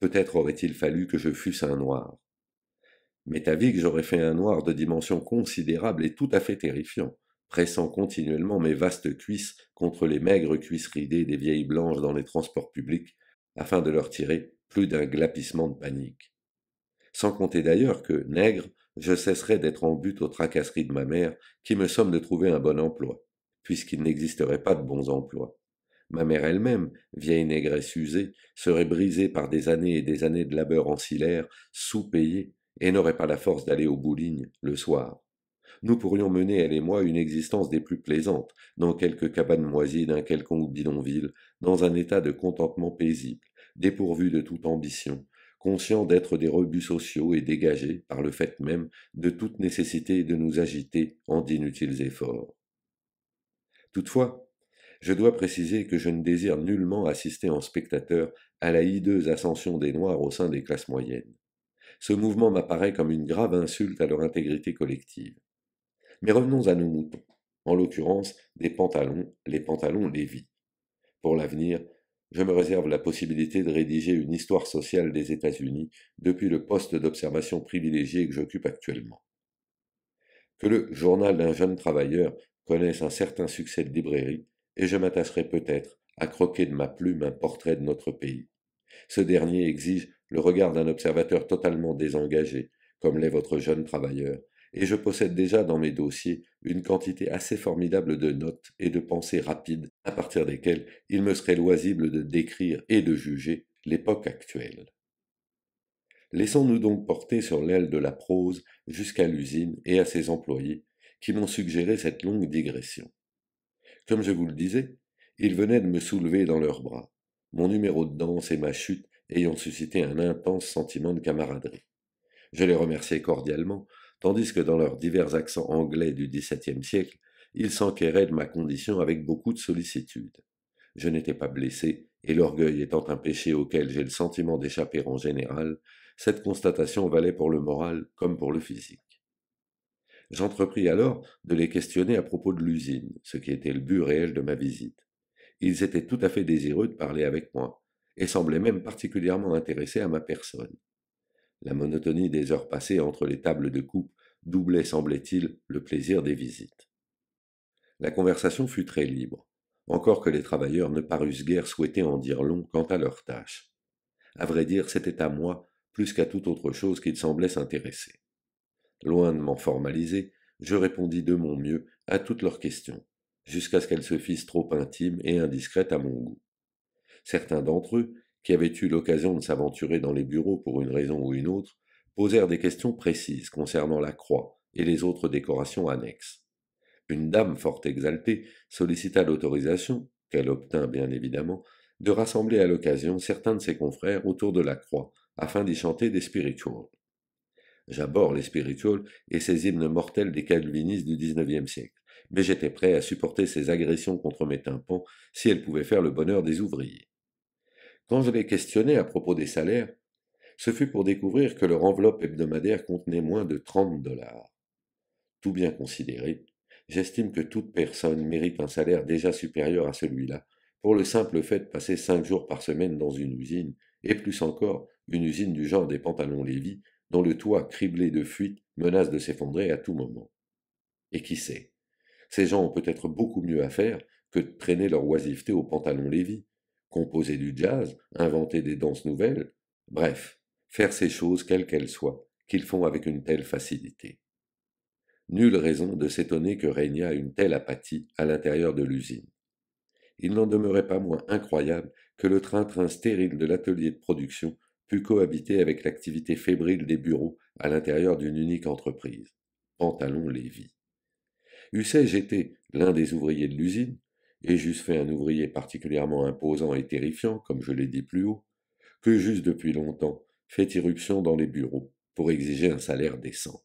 Peut-être aurait-il fallu que je fusse un noir. que j'aurais fait un noir de dimension considérable et tout à fait terrifiant, pressant continuellement mes vastes cuisses contre les maigres cuisses ridées des vieilles blanches dans les transports publics afin de leur tirer plus d'un glapissement de panique. Sans compter d'ailleurs que, nègre, je cesserai d'être en butte aux tracasseries de ma mère, qui me somme de trouver un bon emploi, puisqu'il n'existerait pas de bons emplois. Ma mère elle-même, vieille négresse usée, serait brisée par des années et des années de labeur ancillaire, sous-payée, et n'aurait pas la force d'aller aux boulignes le soir. Nous pourrions mener, elle et moi, une existence des plus plaisantes, dans quelque cabane moisie d'un quelconque bidonville, dans un état de contentement paisible, dépourvu de toute ambition, conscient d'être des rebuts sociaux et dégagé, par le fait même, de toute nécessité de nous agiter en d'inutiles efforts. Toutefois, je dois préciser que je ne désire nullement assister en spectateur à la hideuse ascension des Noirs au sein des classes moyennes. Ce mouvement m'apparaît comme une grave insulte à leur intégrité collective. Mais revenons à nos moutons, en l'occurrence des pantalons, les pantalons Lévis. Pour l'avenir, je me réserve la possibilité de rédiger une histoire sociale des États-Unis depuis le poste d'observation privilégié que j'occupe actuellement. Que le journal d'un jeune travailleur connaisse un certain succès de librairie, et je m'attacherai peut-être à croquer de ma plume un portrait de notre pays. Ce dernier exige le regard d'un observateur totalement désengagé, comme l'est votre jeune travailleur, et je possède déjà dans mes dossiers une quantité assez formidable de notes et de pensées rapides à partir desquelles il me serait loisible de décrire et de juger l'époque actuelle. Laissons-nous donc porter sur l'aile de la prose jusqu'à l'usine et à ses employés qui m'ont suggéré cette longue digression. Comme je vous le disais, ils venaient de me soulever dans leurs bras, mon numéro de danse et ma chute ayant suscité un intense sentiment de camaraderie. Je les remerciais cordialement tandis que dans leurs divers accents anglais du XVIIe siècle, ils s'enquéraient de ma condition avec beaucoup de sollicitude. Je n'étais pas blessé, et l'orgueil étant un péché auquel j'ai le sentiment d'échapper en général, cette constatation valait pour le moral comme pour le physique. J'entrepris alors de les questionner à propos de l'usine, ce qui était le but réel de ma visite. Ils étaient tout à fait désireux de parler avec moi, et semblaient même particulièrement intéressés à ma personne. La monotonie des heures passées entre les tables de coupe doublait, semblait-il, le plaisir des visites. La conversation fut très libre, encore que les travailleurs ne parussent guère souhaiter en dire long quant à leurs tâches. À vrai dire, c'était à moi, plus qu'à toute autre chose, qu'ils semblaient s'intéresser. Loin de m'en formaliser, je répondis de mon mieux à toutes leurs questions, jusqu'à ce qu'elles se fissent trop intimes et indiscrètes à mon goût. Certains d'entre eux qui avaient eu l'occasion de s'aventurer dans les bureaux pour une raison ou une autre, posèrent des questions précises concernant la croix et les autres décorations annexes. Une dame fort exaltée sollicita l'autorisation, qu'elle obtint bien évidemment, de rassembler à l'occasion certains de ses confrères autour de la croix, afin d'y chanter des spirituals. J'aborde les spirituals et ces hymnes mortels des calvinistes du XIXe siècle, mais j'étais prêt à supporter ces agressions contre mes tympans si elles pouvaient faire le bonheur des ouvriers. Quand je les questionnais à propos des salaires, ce fut pour découvrir que leur enveloppe hebdomadaire contenait moins de 30 dollars. Tout bien considéré, j'estime que toute personne mérite un salaire déjà supérieur à celui-là, pour le simple fait de passer cinq jours par semaine dans une usine, et plus encore, une usine du genre des pantalons Lévis, dont le toit criblé de fuites menace de s'effondrer à tout moment. Et qui sait Ces gens ont peut-être beaucoup mieux à faire que de traîner leur oisiveté aux pantalons Lévis, composer du jazz, inventer des danses nouvelles, bref, faire ces choses quelles qu'elles soient, qu'ils font avec une telle facilité. Nulle raison de s'étonner que régnât une telle apathie à l'intérieur de l'usine. Il n'en demeurait pas moins incroyable que le train-train stérile de l'atelier de production pût cohabiter avec l'activité fébrile des bureaux à l'intérieur d'une unique entreprise, Pantalon Lévis. Eussé-je été l'un des ouvriers de l'usine, et j'eusse fait un ouvrier particulièrement imposant et terrifiant, comme je l'ai dit plus haut, que j'eusse depuis longtemps fait irruption dans les bureaux pour exiger un salaire décent.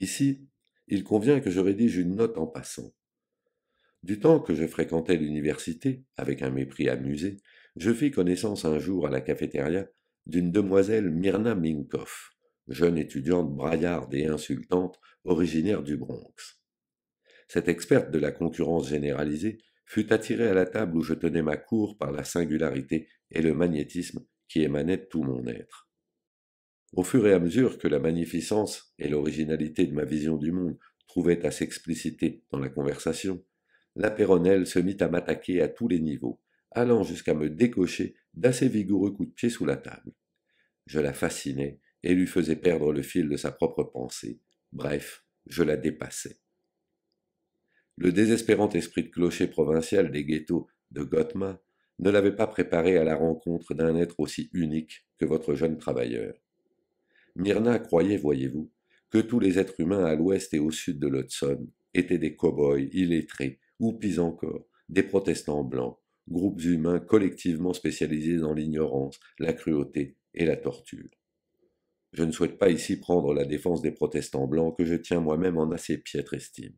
Ici, il convient que je rédige une note en passant. Du temps que je fréquentais l'université, avec un mépris amusé, je fis connaissance un jour à la cafétéria d'une demoiselle Myrna Minkoff, jeune étudiante braillarde et insultante originaire du Bronx. Cette experte de la concurrence généralisée fut attirée à la table où je tenais ma cour par la singularité et le magnétisme qui émanaient de tout mon être. Au fur et à mesure que la magnificence et l'originalité de ma vision du monde trouvaient à s'expliciter dans la conversation, la péronnelle se mit à m'attaquer à tous les niveaux, allant jusqu'à me décocher d'assez vigoureux coups de pied sous la table. Je la fascinais et lui faisais perdre le fil de sa propre pensée. Bref, je la dépassais. Le désespérant esprit de clocher provincial des ghettos de Gotma ne l'avait pas préparé à la rencontre d'un être aussi unique que votre jeune travailleur. Myrna croyait, voyez-vous, que tous les êtres humains à l'ouest et au sud de l'Hudson étaient des cow-boys illettrés, ou pis encore, des protestants blancs, groupes humains collectivement spécialisés dans l'ignorance, la cruauté et la torture. Je ne souhaite pas ici prendre la défense des protestants blancs que je tiens moi-même en assez piètre estime.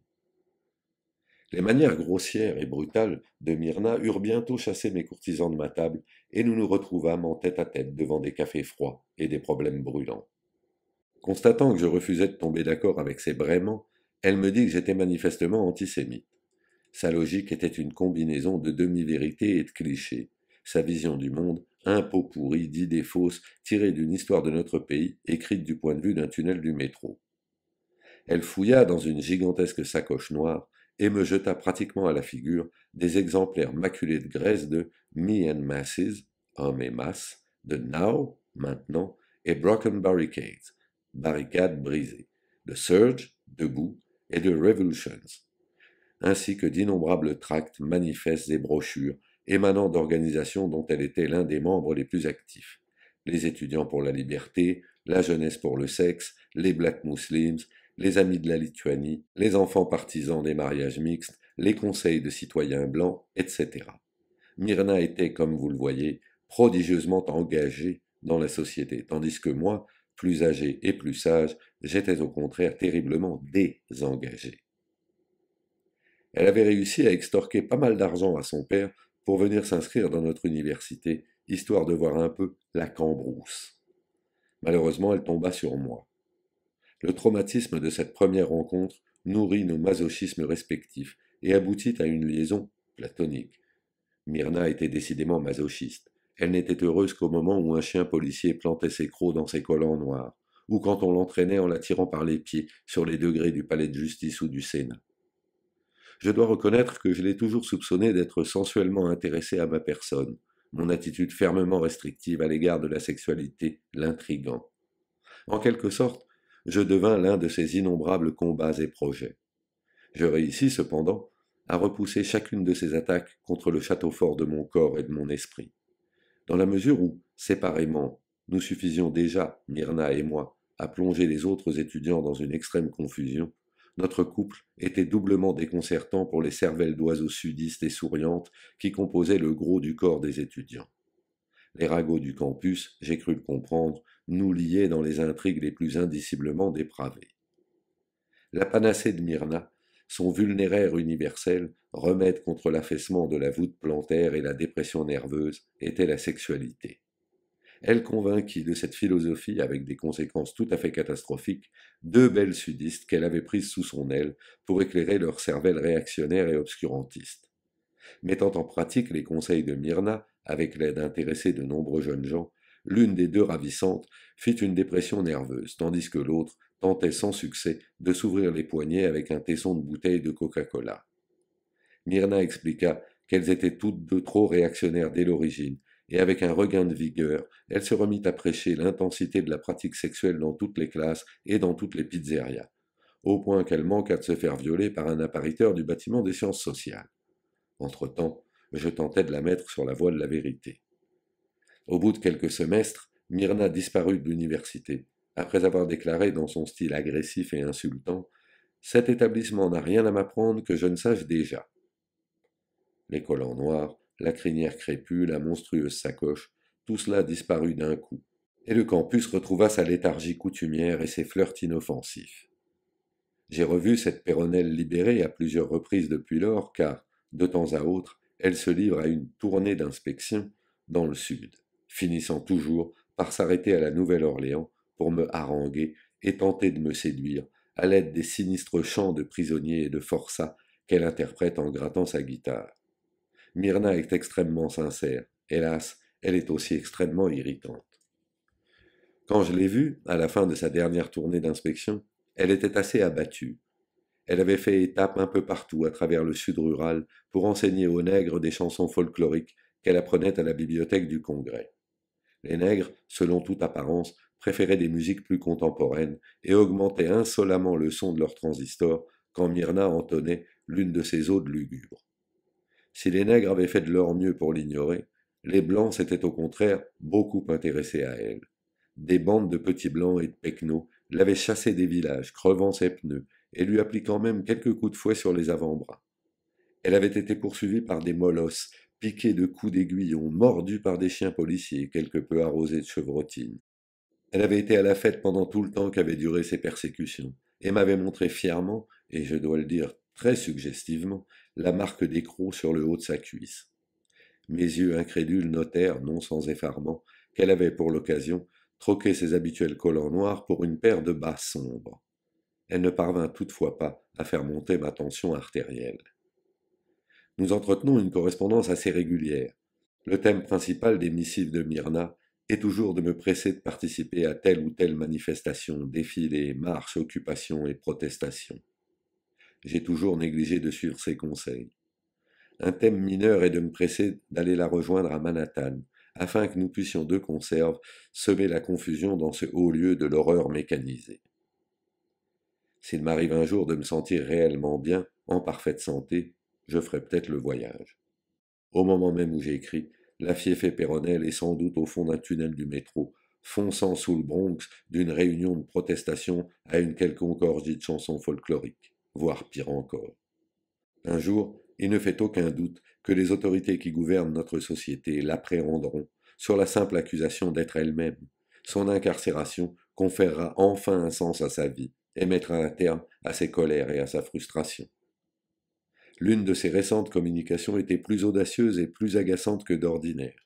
Les manières grossières et brutales de Myrna eurent bientôt chassé mes courtisans de ma table, et nous nous retrouvâmes en tête à tête devant des cafés froids et des problèmes brûlants. Constatant que je refusais de tomber d'accord avec ses braiements, elle me dit que j'étais manifestement antisémite. Sa logique était une combinaison de demi-vérités et de clichés. Sa vision du monde, un pot pourri d'idées fausses tirées d'une histoire de notre pays, écrite du point de vue d'un tunnel du métro. Elle fouilla dans une gigantesque sacoche noire et me jeta pratiquement à la figure des exemplaires maculés de graisse de Me and Masses, En Masses, de Now, maintenant, et Broken Barricades, Barricades brisées, de Surge, Debout, et de Revolutions, ainsi que d'innombrables tracts, manifestes et brochures émanant d'organisations dont elle était l'un des membres les plus actifs les étudiants pour la liberté, la jeunesse pour le sexe, les Black Muslims, les Amis de la Lituanie, les enfants partisans des mariages mixtes, les conseils de citoyens blancs, etc. Myrna était, comme vous le voyez, prodigieusement engagée dans la société, tandis que moi, plus âgé et plus sage, j'étais au contraire terriblement désengagé. Elle avait réussi à extorquer pas mal d'argent à son père pour venir s'inscrire dans notre université, histoire de voir un peu la cambrousse. Malheureusement, elle tomba sur moi. Le traumatisme de cette première rencontre nourrit nos masochismes respectifs et aboutit à une liaison platonique. Myrna était décidément masochiste. Elle n'était heureuse qu'au moment où un chien policier plantait ses crocs dans ses collants noirs, ou quand on l'entraînait en la tirant par les pieds sur les degrés du palais de justice ou du Sénat. Je dois reconnaître que je l'ai toujours soupçonné d'être sensuellement intéressé à ma personne, mon attitude fermement restrictive à l'égard de la sexualité l'intriguant. En quelque sorte, je devins l'un de ces innombrables combats et projets. Je réussis cependant à repousser chacune de ces attaques contre le château fort de mon corps et de mon esprit. Dans la mesure où, séparément, nous suffisions déjà, Myrna et moi, à plonger les autres étudiants dans une extrême confusion, notre couple était doublement déconcertant pour les cervelles d'oiseaux sudistes et souriantes qui composaient le gros du corps des étudiants. Les ragots du campus, j'ai cru le comprendre, nous lier dans les intrigues les plus indiciblement dépravées. La panacée de Myrna, son vulnéraire universel, remède contre l'affaissement de la voûte plantaire et la dépression nerveuse, était la sexualité. Elle convainquit de cette philosophie, avec des conséquences tout à fait catastrophiques, deux belles sudistes qu'elle avait prises sous son aile pour éclairer leur cervelle réactionnaire et obscurantiste. Mettant en pratique les conseils de Myrna, avec l'aide intéressée de nombreux jeunes gens, l'une des deux ravissantes fit une dépression nerveuse, tandis que l'autre tentait sans succès de s'ouvrir les poignets avec un tesson de bouteille de Coca-Cola. Myrna expliqua qu'elles étaient toutes deux trop réactionnaires dès l'origine, et avec un regain de vigueur, elle se remit à prêcher l'intensité de la pratique sexuelle dans toutes les classes et dans toutes les pizzerias, au point qu'elle manqua de se faire violer par un appariteur du bâtiment des sciences sociales. Entre-temps, je tentais de la mettre sur la voie de la vérité. Au bout de quelques semestres, Myrna disparut de l'université, après avoir déclaré dans son style agressif et insultant Cet établissement n'a rien à m'apprendre que je ne sache déjà. Les collants noirs, la crinière crépue, la monstrueuse sacoche, tout cela disparut d'un coup, et le campus retrouva sa léthargie coutumière et ses flirts inoffensifs. J'ai revu cette péronnelle libérée à plusieurs reprises depuis lors, car, de temps à autre, elle se livre à une tournée d'inspection dans le sud finissant toujours par s'arrêter à la Nouvelle-Orléans pour me haranguer et tenter de me séduire à l'aide des sinistres chants de prisonniers et de forçats qu'elle interprète en grattant sa guitare. Myrna est extrêmement sincère. Hélas, elle est aussi extrêmement irritante. Quand je l'ai vue, à la fin de sa dernière tournée d'inspection, elle était assez abattue. Elle avait fait étape un peu partout à travers le sud rural pour enseigner aux nègres des chansons folkloriques qu'elle apprenait à la bibliothèque du Congrès. Les nègres, selon toute apparence, préféraient des musiques plus contemporaines et augmentaient insolemment le son de leurs transistors quand Myrna entonnait l'une de ses odes lugubres. Si les nègres avaient fait de leur mieux pour l'ignorer, les blancs s'étaient au contraire beaucoup intéressés à elle. Des bandes de petits blancs et de péquenots l'avaient chassée des villages, crevant ses pneus et lui appliquant même quelques coups de fouet sur les avant-bras. Elle avait été poursuivie par des molosses de coups d'aiguillon, mordus par des chiens policiers, quelque peu arrosés de chevrotines. Elle avait été à la fête pendant tout le temps qu'avaient duré ses persécutions, et m'avait montré fièrement, et je dois le dire très suggestivement, la marque d'écrou sur le haut de sa cuisse. Mes yeux incrédules notèrent, non sans effarement, qu'elle avait pour l'occasion troqué ses habituels collants noirs pour une paire de bas sombres. Elle ne parvint toutefois pas à faire monter ma tension artérielle nous entretenons une correspondance assez régulière. Le thème principal des missives de Myrna est toujours de me presser de participer à telle ou telle manifestation, défilé, marche, occupation et protestation. J'ai toujours négligé de suivre ses conseils. Un thème mineur est de me presser d'aller la rejoindre à Manhattan, afin que nous puissions de conserve semer la confusion dans ce haut lieu de l'horreur mécanisée. S'il m'arrive un jour de me sentir réellement bien, en parfaite santé, je ferai peut-être le voyage. Au moment même où j'écris, la fiefée Péronnelle est sans doute au fond d'un tunnel du métro, fonçant sous le Bronx d'une réunion de protestation à une quelconque orgie de chansons folkloriques, voire pire encore. Un jour, il ne fait aucun doute que les autorités qui gouvernent notre société l'appréhenderont sur la simple accusation d'être elle-même. Son incarcération conférera enfin un sens à sa vie et mettra un terme à ses colères et à sa frustration. L'une de ses récentes communications était plus audacieuse et plus agaçante que d'ordinaire.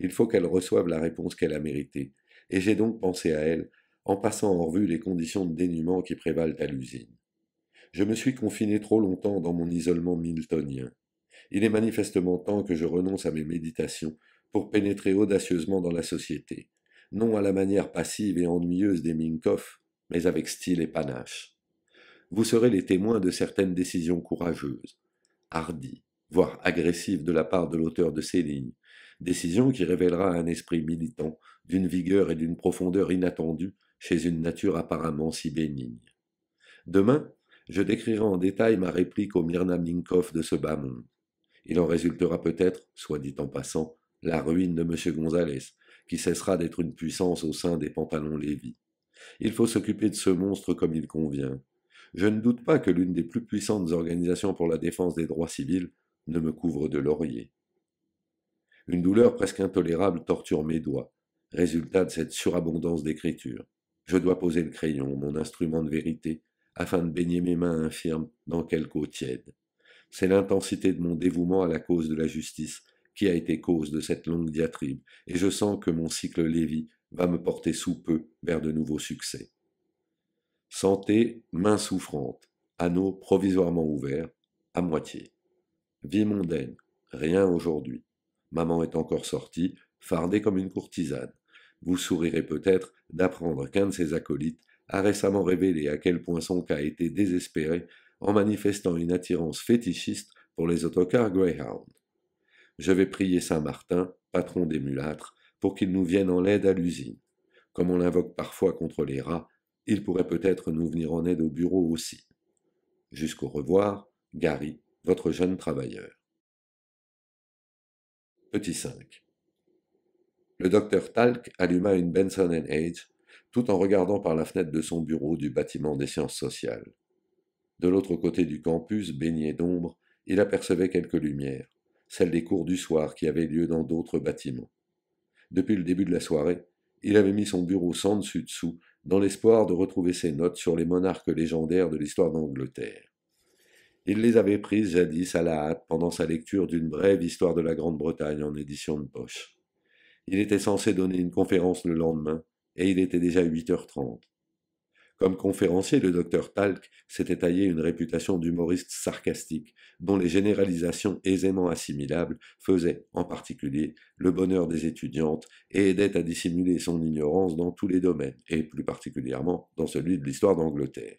Il faut qu'elle reçoive la réponse qu'elle a méritée, et j'ai donc pensé à elle, en passant en revue les conditions de dénuement qui prévalent à l'usine. Je me suis confiné trop longtemps dans mon isolement miltonien. Il est manifestement temps que je renonce à mes méditations pour pénétrer audacieusement dans la société, non à la manière passive et ennuyeuse des Minkoff, mais avec style et panache. Vous serez les témoins de certaines décisions courageuses, hardie, voire agressive de la part de l'auteur de ces lignes, décision qui révélera un esprit militant d'une vigueur et d'une profondeur inattendues chez une nature apparemment si bénigne. Demain, je décrirai en détail ma réplique au Myrna Minkoff de ce bas monde. Il en résultera peut-être, soit dit en passant, la ruine de M. Gonzalez, qui cessera d'être une puissance au sein des pantalons Lévis. Il faut s'occuper de ce monstre comme il convient, je ne doute pas que l'une des plus puissantes organisations pour la défense des droits civils ne me couvre de laurier. Une douleur presque intolérable torture mes doigts, résultat de cette surabondance d'écriture. Je dois poser le crayon, mon instrument de vérité, afin de baigner mes mains infirmes dans quelque eau tiède. C'est l'intensité de mon dévouement à la cause de la justice qui a été cause de cette longue diatribe, et je sens que mon cycle Lévi va me porter sous peu vers de nouveaux succès. Santé, main souffrante, anneau provisoirement ouvert, à moitié. Vie mondaine, rien aujourd'hui. Maman est encore sortie, fardée comme une courtisane. Vous sourirez peut-être d'apprendre qu'un de ses acolytes a récemment révélé à quel point son cas était désespéré en manifestant une attirance fétichiste pour les autocars Greyhound. Je vais prier Saint Martin, patron des mulâtres, pour qu'il nous vienne en l'aide à l'usine. Comme on l'invoque parfois contre les rats, il pourrait peut-être nous venir en aide au bureau aussi. Jusqu'au revoir, Gary, votre jeune travailleur. Petit 5. Le docteur Talk alluma une Benson Age tout en regardant par la fenêtre de son bureau du bâtiment des sciences sociales. De l'autre côté du campus, baigné d'ombre, il apercevait quelques lumières, celles des cours du soir qui avaient lieu dans d'autres bâtiments. Depuis le début de la soirée, il avait mis son bureau sans dessus dessous dans l'espoir de retrouver ses notes sur les monarques légendaires de l'histoire d'Angleterre. Il les avait prises jadis à la hâte pendant sa lecture d'une brève histoire de la Grande-Bretagne en édition de poche. Il était censé donner une conférence le lendemain, et il était déjà 8h30. Comme conférencier, le docteur Talc s'était taillé une réputation d'humoriste sarcastique, dont les généralisations aisément assimilables faisaient, en particulier, le bonheur des étudiantes et aidaient à dissimuler son ignorance dans tous les domaines, et plus particulièrement dans celui de l'histoire d'Angleterre.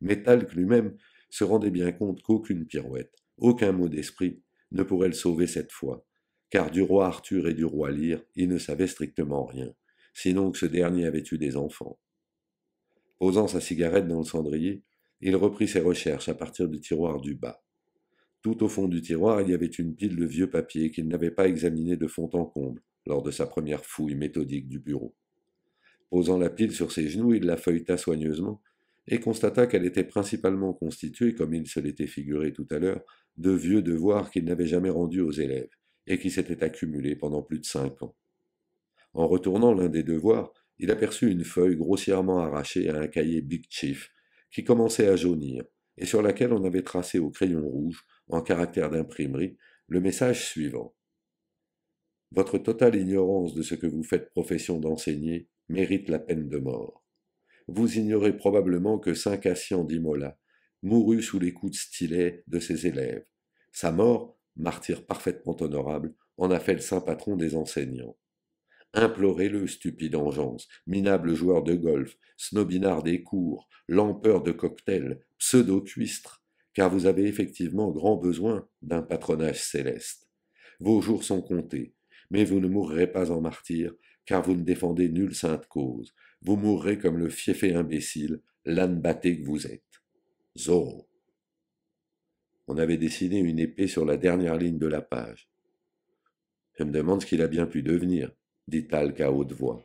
Mais Talc lui-même se rendait bien compte qu'aucune pirouette, aucun mot d'esprit ne pourrait le sauver cette fois, car du roi Arthur et du roi Lear, il ne savait strictement rien, sinon que ce dernier avait eu des enfants. Posant sa cigarette dans le cendrier, il reprit ses recherches à partir du tiroir du bas. Tout au fond du tiroir, il y avait une pile de vieux papiers qu'il n'avait pas examinés de fond en comble lors de sa première fouille méthodique du bureau. Posant la pile sur ses genoux, il la feuilleta soigneusement et constata qu'elle était principalement constituée, comme il se l'était figuré tout à l'heure, de vieux devoirs qu'il n'avait jamais rendus aux élèves et qui s'étaient accumulés pendant plus de cinq ans. En retournant l'un des devoirs, il aperçut une feuille grossièrement arrachée à un cahier Big Chief, qui commençait à jaunir, et sur laquelle on avait tracé au crayon rouge, en caractère d'imprimerie, le message suivant. Votre totale ignorance de ce que vous faites profession d'enseigner mérite la peine de mort. Vous ignorez probablement que Saint Cassian d'Imola mourut sous les coups de stylet de ses élèves. Sa mort, martyr parfaitement honorable, en a fait le saint patron des enseignants. Implorez-le, stupide engeance, minable joueur de golf, snobinard des cours, lampeur de cocktails, pseudo-cuistre, car vous avez effectivement grand besoin d'un patronage céleste. Vos jours sont comptés, mais vous ne mourrez pas en martyr, car vous ne défendez nulle sainte cause. Vous mourrez comme le fiefé imbécile, l'âne batté que vous êtes. Zorro. On avait dessiné une épée sur la dernière ligne de la page. Je me demande ce qu'il a bien pu devenir dit-elle haute voix.